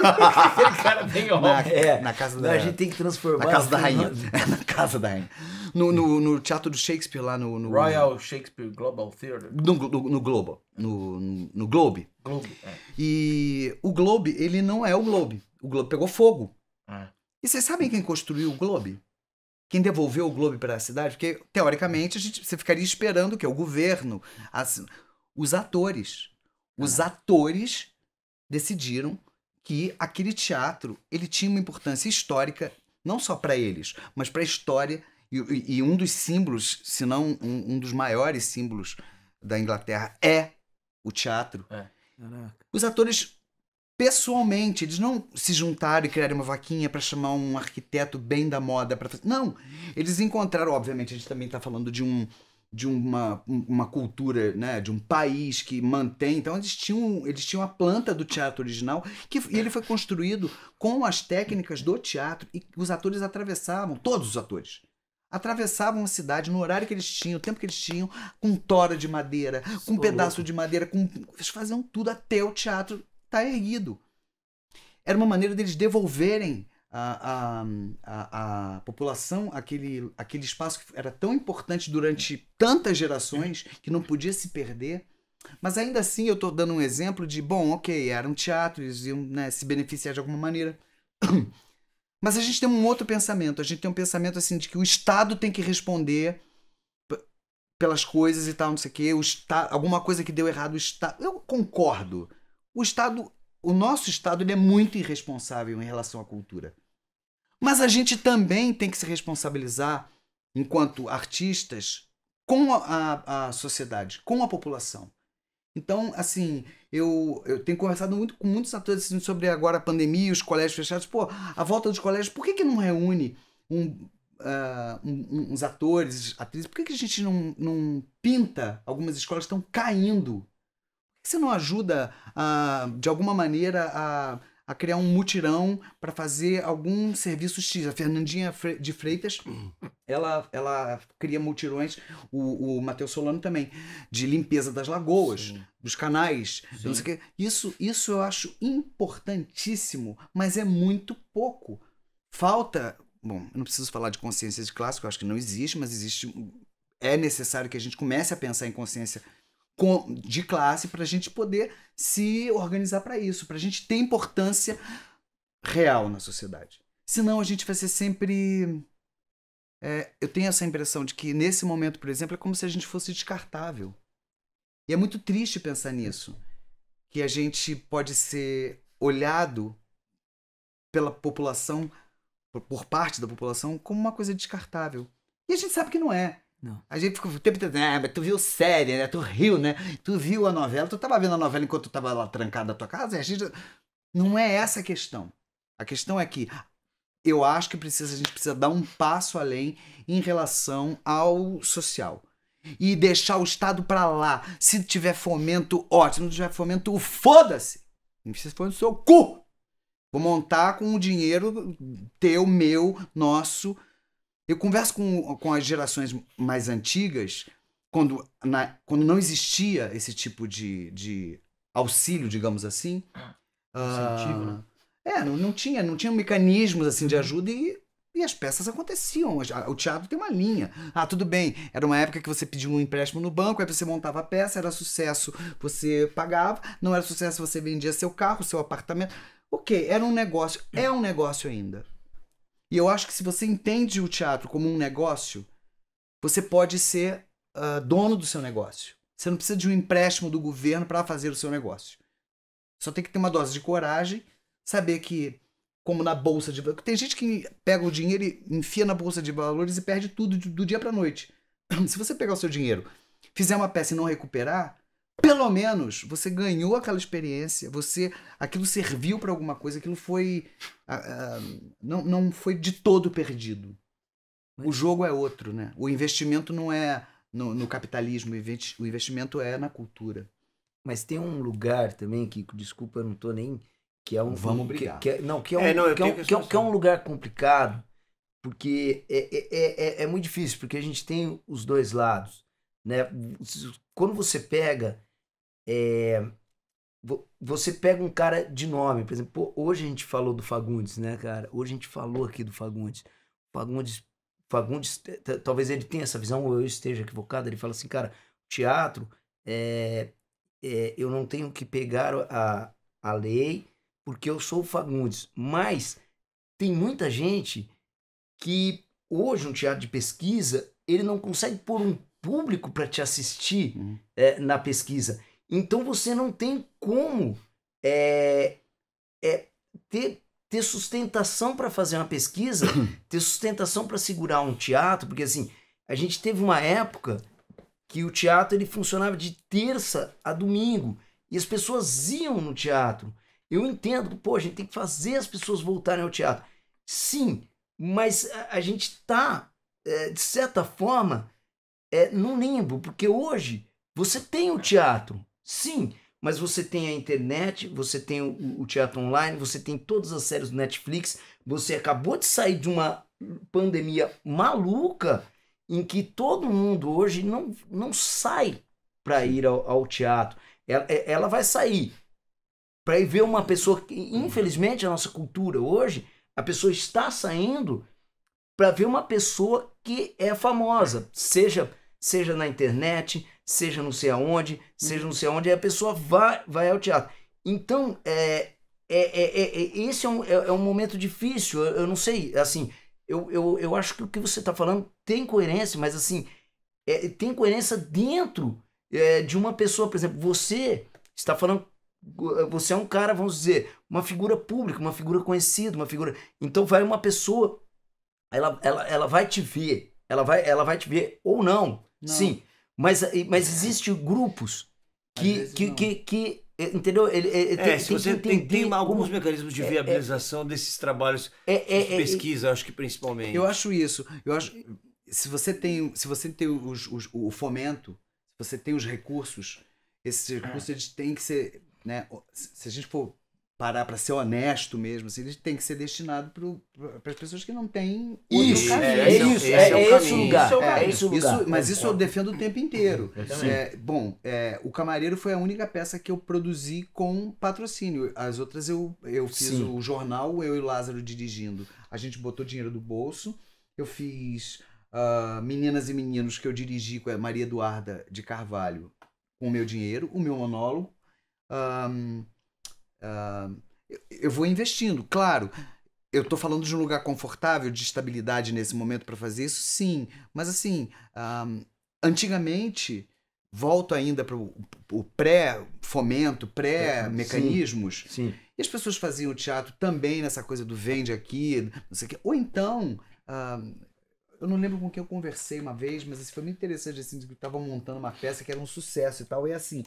<laughs> cara bem na, é, na casa da. A gente tem que transformar. Na casa da né? rainha. <laughs> na casa da rainha. No, no, no teatro do Shakespeare lá no. no Royal Shakespeare Global Theater No, no, no Globo. No, no Globe. Globe. É. E o Globe, ele não é o Globe. O Globe pegou fogo. É. E vocês sabem quem construiu o Globe? Quem devolveu o Globe para a cidade? Porque, teoricamente, a gente, você ficaria esperando que o governo. os atores. Os é. atores decidiram que aquele teatro ele tinha uma importância histórica não só para eles, mas para a história e, e, um dos símbolos, se não um, um, dos maiores símbolos da Inglaterra é o teatro. É. Os atores pessoalmente, eles não se juntaram e criaram uma vaquinha para chamar um arquiteto bem da moda para fazer. Não, eles encontraram, obviamente, a gente também está falando de um de uma, uma cultura, né, de um país que mantém. Então eles tinham, eles tinham a planta do teatro original que e ele foi construído com as técnicas do teatro e os atores atravessavam, todos os atores atravessavam a cidade no horário que eles tinham, o tempo que eles tinham, com tora de madeira, com um pedaço de madeira, com eles faziam tudo até o teatro estar tá erguido. Era uma maneira deles devolverem a, a, a, população, aquele, aquele espaço que era tão importante durante tantas gerações que não podia se perder. Mas ainda assim eu estou dando um exemplo de, bom, ok, era um teatro, eles iam né, se beneficiar de alguma maneira. <clears throat> Mas a gente tem um outro pensamento, a gente tem um pensamento assim de que o Estado tem que responder pelas coisas e tal, não sei o quê, o alguma coisa que deu errado, o Estado. Eu concordo. O Estado o nosso Estado ele é muito irresponsável em relação à cultura. Mas a gente também tem que se responsabilizar, enquanto artistas, com a, a, sociedade, com a população. Então, assim, eu, eu tenho conversado muito com muitos atores assim, sobre agora a pandemia, os colégios fechados. Pô, a volta dos colégios, por que, que não reúne um, Uh, um, uns atores, atrizes, por que, que a gente não, não pinta? Algumas escolas estão caindo que você não ajuda, a, de alguma maneira, a, a criar um mutirão para fazer algum serviço X? A Fernandinha de Freitas, hum. ela, ela cria mutirões, o, o Matheus Solano também, de limpeza das lagoas, Sim. dos canais, não sei o que. Isso, isso eu acho importantíssimo, mas é muito pouco. Falta bom, eu não preciso falar de consciência de classe, eu acho que não existe, mas existe. É necessário que a gente comece a pensar em consciência de classe para a gente poder se organizar para isso, para a gente ter importância real na sociedade. Senão a gente vai ser sempre. É, eu tenho essa impressão de que nesse momento, por exemplo, é como se a gente fosse descartável. E é muito triste pensar nisso. Que a gente pode ser olhado pela população, por parte da população, como uma coisa descartável. E a gente sabe que não é. Não. A gente ficou o tempo inteiro, ah, mas tu viu série, né? Tu riu, né? Tu viu a novela, tu tava vendo a novela enquanto tu tava lá trancado na tua casa, e a gente. Não é essa a questão. A questão é que eu acho que precisa, a gente precisa dar um passo além em relação ao social. E deixar o Estado para lá. Se tiver fomento, ótimo. Se não tiver fomento, foda-se. Não precisa pôr do seu cu. Vou montar com o dinheiro teu, meu, nosso, eu converso com, com as gerações mais antigas, quando, na, quando não existia esse tipo de, de auxílio, digamos assim. Ah, Incentivo, uh, né? É, não, não tinha, não tinha mecanismos assim de uhum. ajuda e, e as peças aconteciam. O teatro tem uma linha. Ah, tudo bem. Era uma época que você pediu um empréstimo no banco, aí você montava a peça, era sucesso, você pagava, não era sucesso, você vendia seu carro, seu apartamento. Ok, era um negócio, é um negócio ainda. E eu acho que se você entende o teatro como um negócio, você pode ser uh, dono do seu negócio. Você não precisa de um empréstimo do governo para fazer o seu negócio. Só tem que ter uma dose de coragem, saber que, como na bolsa de valores. Tem gente que pega o dinheiro e enfia na bolsa de valores e perde tudo do dia para noite. <clears throat> Se você pegar o seu dinheiro, fizer uma peça e não recuperar, pelo menos você ganhou aquela experiência, você aquilo serviu para alguma coisa, aquilo foi uh, não, não foi de todo perdido. O jogo é outro, né? O investimento não é no, no capitalismo, o investimento é na cultura. Mas tem um lugar também que, desculpa, eu não tô nem que é um vamos brigar. Que, que é, não, que é, é um, é, não, que, é que, que, é um é lugar complicado, porque é, é, é, é, muito difícil, porque a gente tem os dois lados, né? Quando você pega é, você pega um cara de nome, por exemplo, hoje a gente falou do Fagundes, né, cara? Hoje a gente falou aqui do Fagundes. Fagundes, Fagundes talvez ele tenha essa visão, ou eu esteja equivocado, ele fala assim, cara, teatro, é, é, eu não tenho que pegar a, a lei porque eu sou o Fagundes. Mas tem muita gente que hoje um teatro de pesquisa, ele não consegue pôr um público para te assistir uhum. é, na pesquisa. Então você não tem como é, é, ter, ter sustentação para fazer uma pesquisa, <coughs> ter sustentação para segurar um teatro, porque assim, a gente teve uma época que o teatro ele funcionava de terça a domingo e as pessoas iam no teatro. Eu entendo, pô, a gente tem que fazer as pessoas voltarem ao teatro. Sim, mas a, a gente está, é, de certa forma, é, num limbo, porque hoje você tem o teatro, Sim, mas você tem a internet, você tem o, o, teatro online, você tem todas as séries do Netflix, você acabou de sair de uma pandemia maluca em que todo mundo hoje não, não sai para ir ao, ao teatro. Ela, ela, vai sair para ir ver uma pessoa que, infelizmente, a nossa cultura hoje, a pessoa está saindo para ver uma pessoa que é famosa, seja, seja na internet, seja não sei aonde, seja não sei aonde, e a pessoa vai, vai ao teatro. Então, é, é, é, esse é um, é, um momento difícil, eu, eu não sei, assim, eu, eu, eu acho que o que você está falando tem coerência, mas assim, é, tem coerência dentro é, de uma pessoa, por exemplo, você está falando, você é um cara, vamos dizer, uma figura pública, uma figura conhecida, uma figura. Então vai uma pessoa, ela, ela, ela vai te ver, ela vai, ela vai te ver ou não. não. Sim, mas, mas existem grupos que, que, que, que, entendeu? Ele, ele, é, tem, se você tem, tem alguns mecanismos de viabilização é, é, desses trabalhos é, de é, é, pesquisa, acho que principalmente. Eu acho isso. Eu acho se você tem, se você tem os, os, o fomento, se você tem os recursos, esses recursos é. eles têm que ser, né? Se a gente for parar para ser honesto mesmo, assim, ele tem que ser destinado para as pessoas que não têm isso, é, é, isso, é, é, esse lugar, é, esse lugar. Isso, mas isso eu defendo o tempo inteiro. É, é, bom, é, o Camareiro foi a única peça que eu produzi com patrocínio. As outras eu, eu fiz Sim. o jornal, eu e o Lázaro dirigindo. A gente botou dinheiro do bolso. Eu fiz uh, Meninas e Meninos que eu dirigi com a Maria Eduarda de Carvalho com o meu dinheiro, o meu monólogo. Um, Uh, eu, eu vou investindo, claro. Eu estou falando de um lugar confortável, de estabilidade nesse momento para fazer isso, sim. Mas assim, um, antigamente, volto ainda para o pré-fomento, pré-mecanismos. É, sim, sim. E as pessoas faziam teatro também nessa coisa do vende aqui, não sei o quê. Ou então, uh, eu não lembro com quem eu conversei uma vez, mas isso assim, foi muito interessante, assim, que estavam montando uma peça que era um sucesso e tal. E é assim,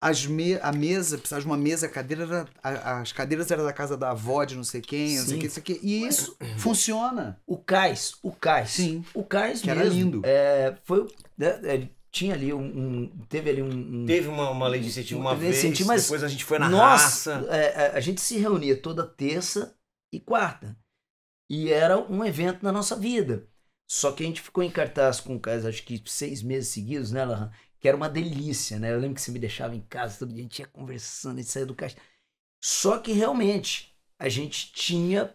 as me, a mesa, precisava de uma mesa, a cadeira era, a, as cadeiras eram da casa da avó de não sei quem, não sei que, não sei E isso funciona. O cais, o cais. Sim. O cais que mesmo. Era lindo. É, foi, né, é, tinha ali um, um, teve ali um, um teve uma, uma lei de incentivo uma vez incentivo, mas depois a gente foi na nossa, raça é, é, a gente se reunia toda terça e quarta e era um evento na nossa vida só que a gente ficou em cartaz com o Cais acho que seis meses seguidos né Lahan? que era uma delícia, né? Eu lembro que você me deixava em casa todo dia, a gente ia conversando, e gente saía do caixa. Só que realmente a gente tinha.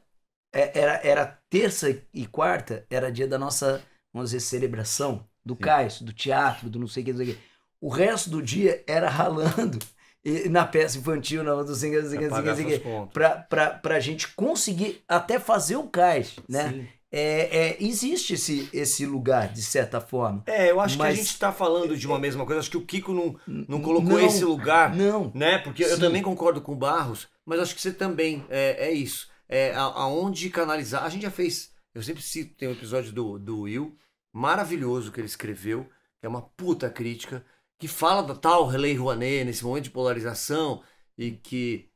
É, era, era terça e quarta, era dia da nossa, vamos dizer, celebração do Sim. cais, do teatro, do não sei o que, não sei o que. O resto do dia era ralando <laughs> e, na peça infantil, na do zinga, zinga, zinga, zinga, pra, pra, pra gente conseguir até fazer o cais, né? Sim. É, é, existe esse, esse lugar, de certa forma. É, eu acho Mas, que a gente está falando de uma mesma coisa. Acho que o Kiko não, não colocou não, esse lugar. Não. Né? Porque sim. eu também concordo com o Barros, mas acho que você também. É, é isso. É, aonde canalizar. A gente já fez. Eu sempre cito, tem um episódio do, do Will, maravilhoso que ele escreveu, que é uma puta crítica, que fala da tal Relay Rouanet nesse momento de polarização e que.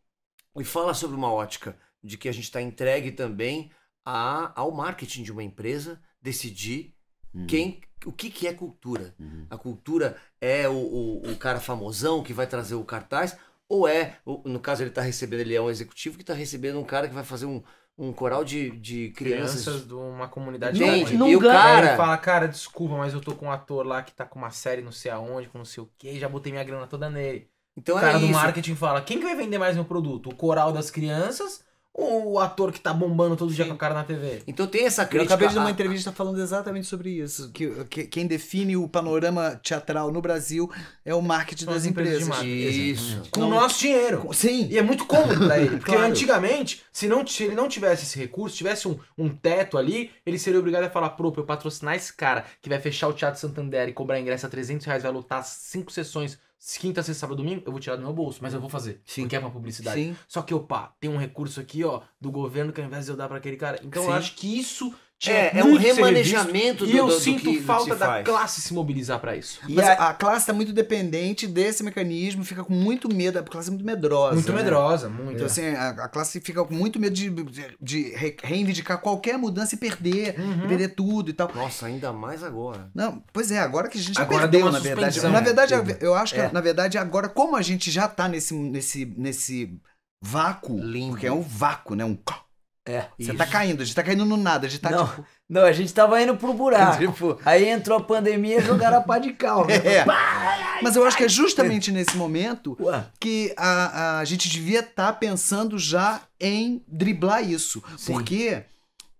E fala sobre uma ótica de que a gente está entregue também a, ao marketing de uma empresa decidir uhum. quem o que, que é cultura. Uhum. A cultura é o, o, o, cara famosão que vai trazer o cartaz, ou é, no caso ele está recebendo, ele é um executivo que está recebendo um cara que vai fazer um, um coral de, de crianças. crianças de uma comunidade Gente, não e o cara ele fala, cara, desculpa, mas eu tô com um ator lá que tá com uma série não sei aonde, com não sei o que, já botei minha grana toda nele. Então o cara é do marketing fala, quem que vai vender mais meu produto? O coral das crianças ou o ator que tá bombando todo Sim. dia com a cara na TV? Então tem essa crítica. Eu acabei de uma entrevista falando exatamente sobre isso. Que, que, quem define o panorama teatral no Brasil é o marketing das empresas. empresas. Isso. Com o nosso dinheiro. Sim. E é muito cômodo pra ele. <laughs> Porque claro. antigamente, se, não, se ele não tivesse esse recurso, tivesse um, um teto ali, ele seria obrigado a falar, pô, pra eu patrocinar esse cara que vai fechar o Teatro Santander e cobrar ingresso a 300 reais, vai lotar cinco sessões quinta, sexta, sábado, domingo, eu vou tirar do meu bolso, mas eu vou fazer. Sim. Porque é pra publicidade. Sim. Só que, opa, tem um recurso aqui, ó, do governo que ao invés de eu dar pra aquele cara. Então Sim. eu acho que isso tinha é, é um remanejamento do, E eu do, do sinto que, falta da faz. classe se mobilizar para isso. E Mas a, a classe está muito dependente desse mecanismo, fica com muito medo. A classe é muito medrosa. Muito né? medrosa, muito. Então, é. assim, a, a, classe fica com muito medo de, de, de reivindicar qualquer mudança e perder, uhum. e perder tudo e tal. Nossa, ainda mais agora. Não, pois é, agora que a gente agora perdeu, na verdade. Na né? verdade, eu acho que, é. na verdade, agora, como a gente já está nesse, nesse, nesse vácuo, Lindo. porque é um vácuo, né? Um é. Você tá isso. tá caindo, a gente tá caindo no nada, a gente tá não, tipo... Não, a gente tava indo pro buraco. <laughs> Tipo... Aí entrou a pandemia e jogaram a pá de cal. Né? <laughs> É. Mas eu acho que é justamente nesse momento Ué. que a, a gente devia estar tá pensando já em driblar isso. Sim. Porque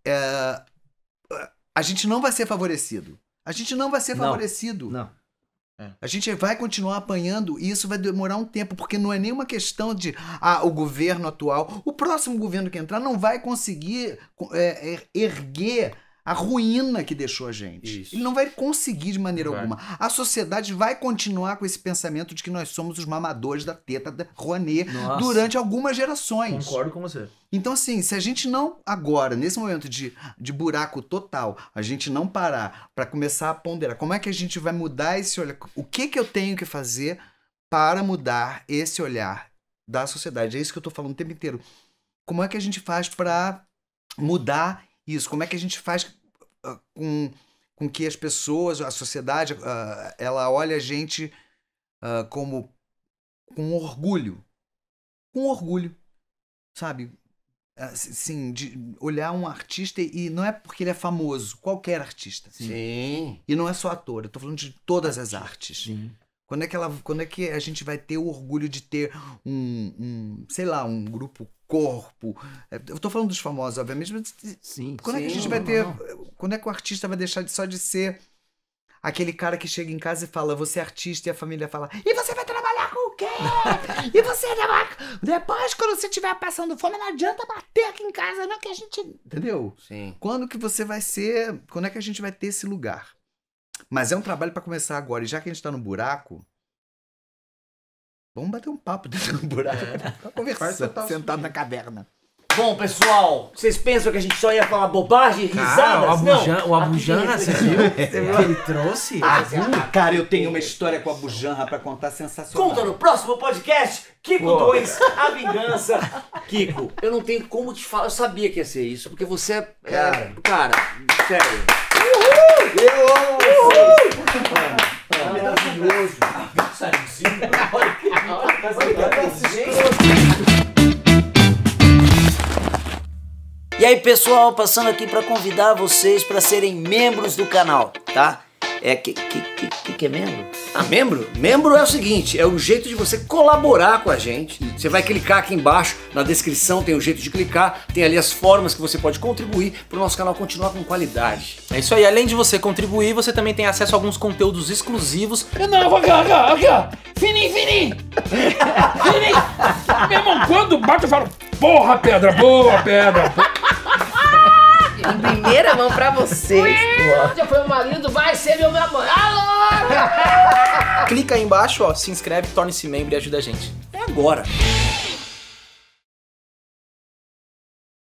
é, a gente não vai ser favorecido. A gente não vai ser favorecido. não. não. É. A gente vai continuar apanhando e isso vai demorar um tempo, porque não é nenhuma questão de ah, o governo atual, o próximo governo que entrar não vai conseguir é, er, erguer a ruína que deixou a gente. Isso. Ele não vai conseguir de maneira vai. alguma. A sociedade vai continuar com esse pensamento de que nós somos os mamadores da teta da Rouanet Nossa. durante algumas gerações. Concordo com você. Então, assim, se a gente não, agora, nesse momento de, de buraco total, a gente não parar para começar a ponderar como é que a gente vai mudar esse olhar, o que, que eu tenho que fazer para mudar esse olhar da sociedade? É isso que eu estou falando o tempo inteiro. Como é que a gente faz para mudar isso? Como é que a gente faz ah, com, com que as pessoas, a sociedade, ah, ela olha a gente ah, como com orgulho? Com orgulho, sabe? assim de olhar um artista e não é porque ele é famoso, qualquer artista. Sim. Sim. E não é só ator, eu tô falando de todas as artes. Sim. Quando é que, ela, quando é que a gente vai ter o orgulho de ter um, um sei lá, um grupo corpo. É, eu estou falando dos famosos, obviamente, mas sim, quando sim, é que a gente vai ter. não. Quando é que o artista vai deixar de, só de ser aquele cara que chega em casa e fala, você é artista, e a família fala, e você vai trabalhar com o quê? <laughs> e você depois, quando você estiver passando fome, não adianta bater aqui em casa, não, que a gente. Entendeu? Sim. Quando que você vai ser. Quando é que a gente vai ter esse lugar? Mas é um trabalho para começar agora. E já que a gente está no buraco, Vamos bater um papo dentro do buraco. É. Né? Conversar, assim. sentado na caverna. Bom, pessoal, vocês pensam que a gente só ia falar bobagem, risadas? Cara, o não. O Abujan, você viu? Que ele trouxe? Ah, cara, eu tenho uma história com o Abujan pra contar sensacional. Conta no próximo podcast, Kiko 2, A Vingança. <laughs> Kiko, eu não tenho como te falar, eu sabia que ia ser isso, porque você é... Cara, é, cara sério. Uhul! Eu amo Uhul! Uhul! É maravilhoso. Né? <laughs> E aí, pessoal, passando aqui para convidar vocês para serem membros do canal, tá? É que, que, que, que é membro? Ah, membro? Membro é o seguinte, é o jeito de você colaborar com a gente. Você vai clicar aqui embaixo, na descrição tem o jeito de clicar, tem ali as formas que você pode contribuir para o nosso canal continuar com qualidade. É isso aí, além de você contribuir, você também tem acesso a alguns conteúdos exclusivos. Não, vou cá, aqui, ó. Fini, fini! Fini! Meu irmão, quando bate eu falo, porra, pedra, boa, pedra. Porra em primeira mão pra vocês. Já foi meu marido, vai ser meu namorado! Clica aí embaixo, ó, se inscreve, torne-se membro e ajuda a gente. É agora!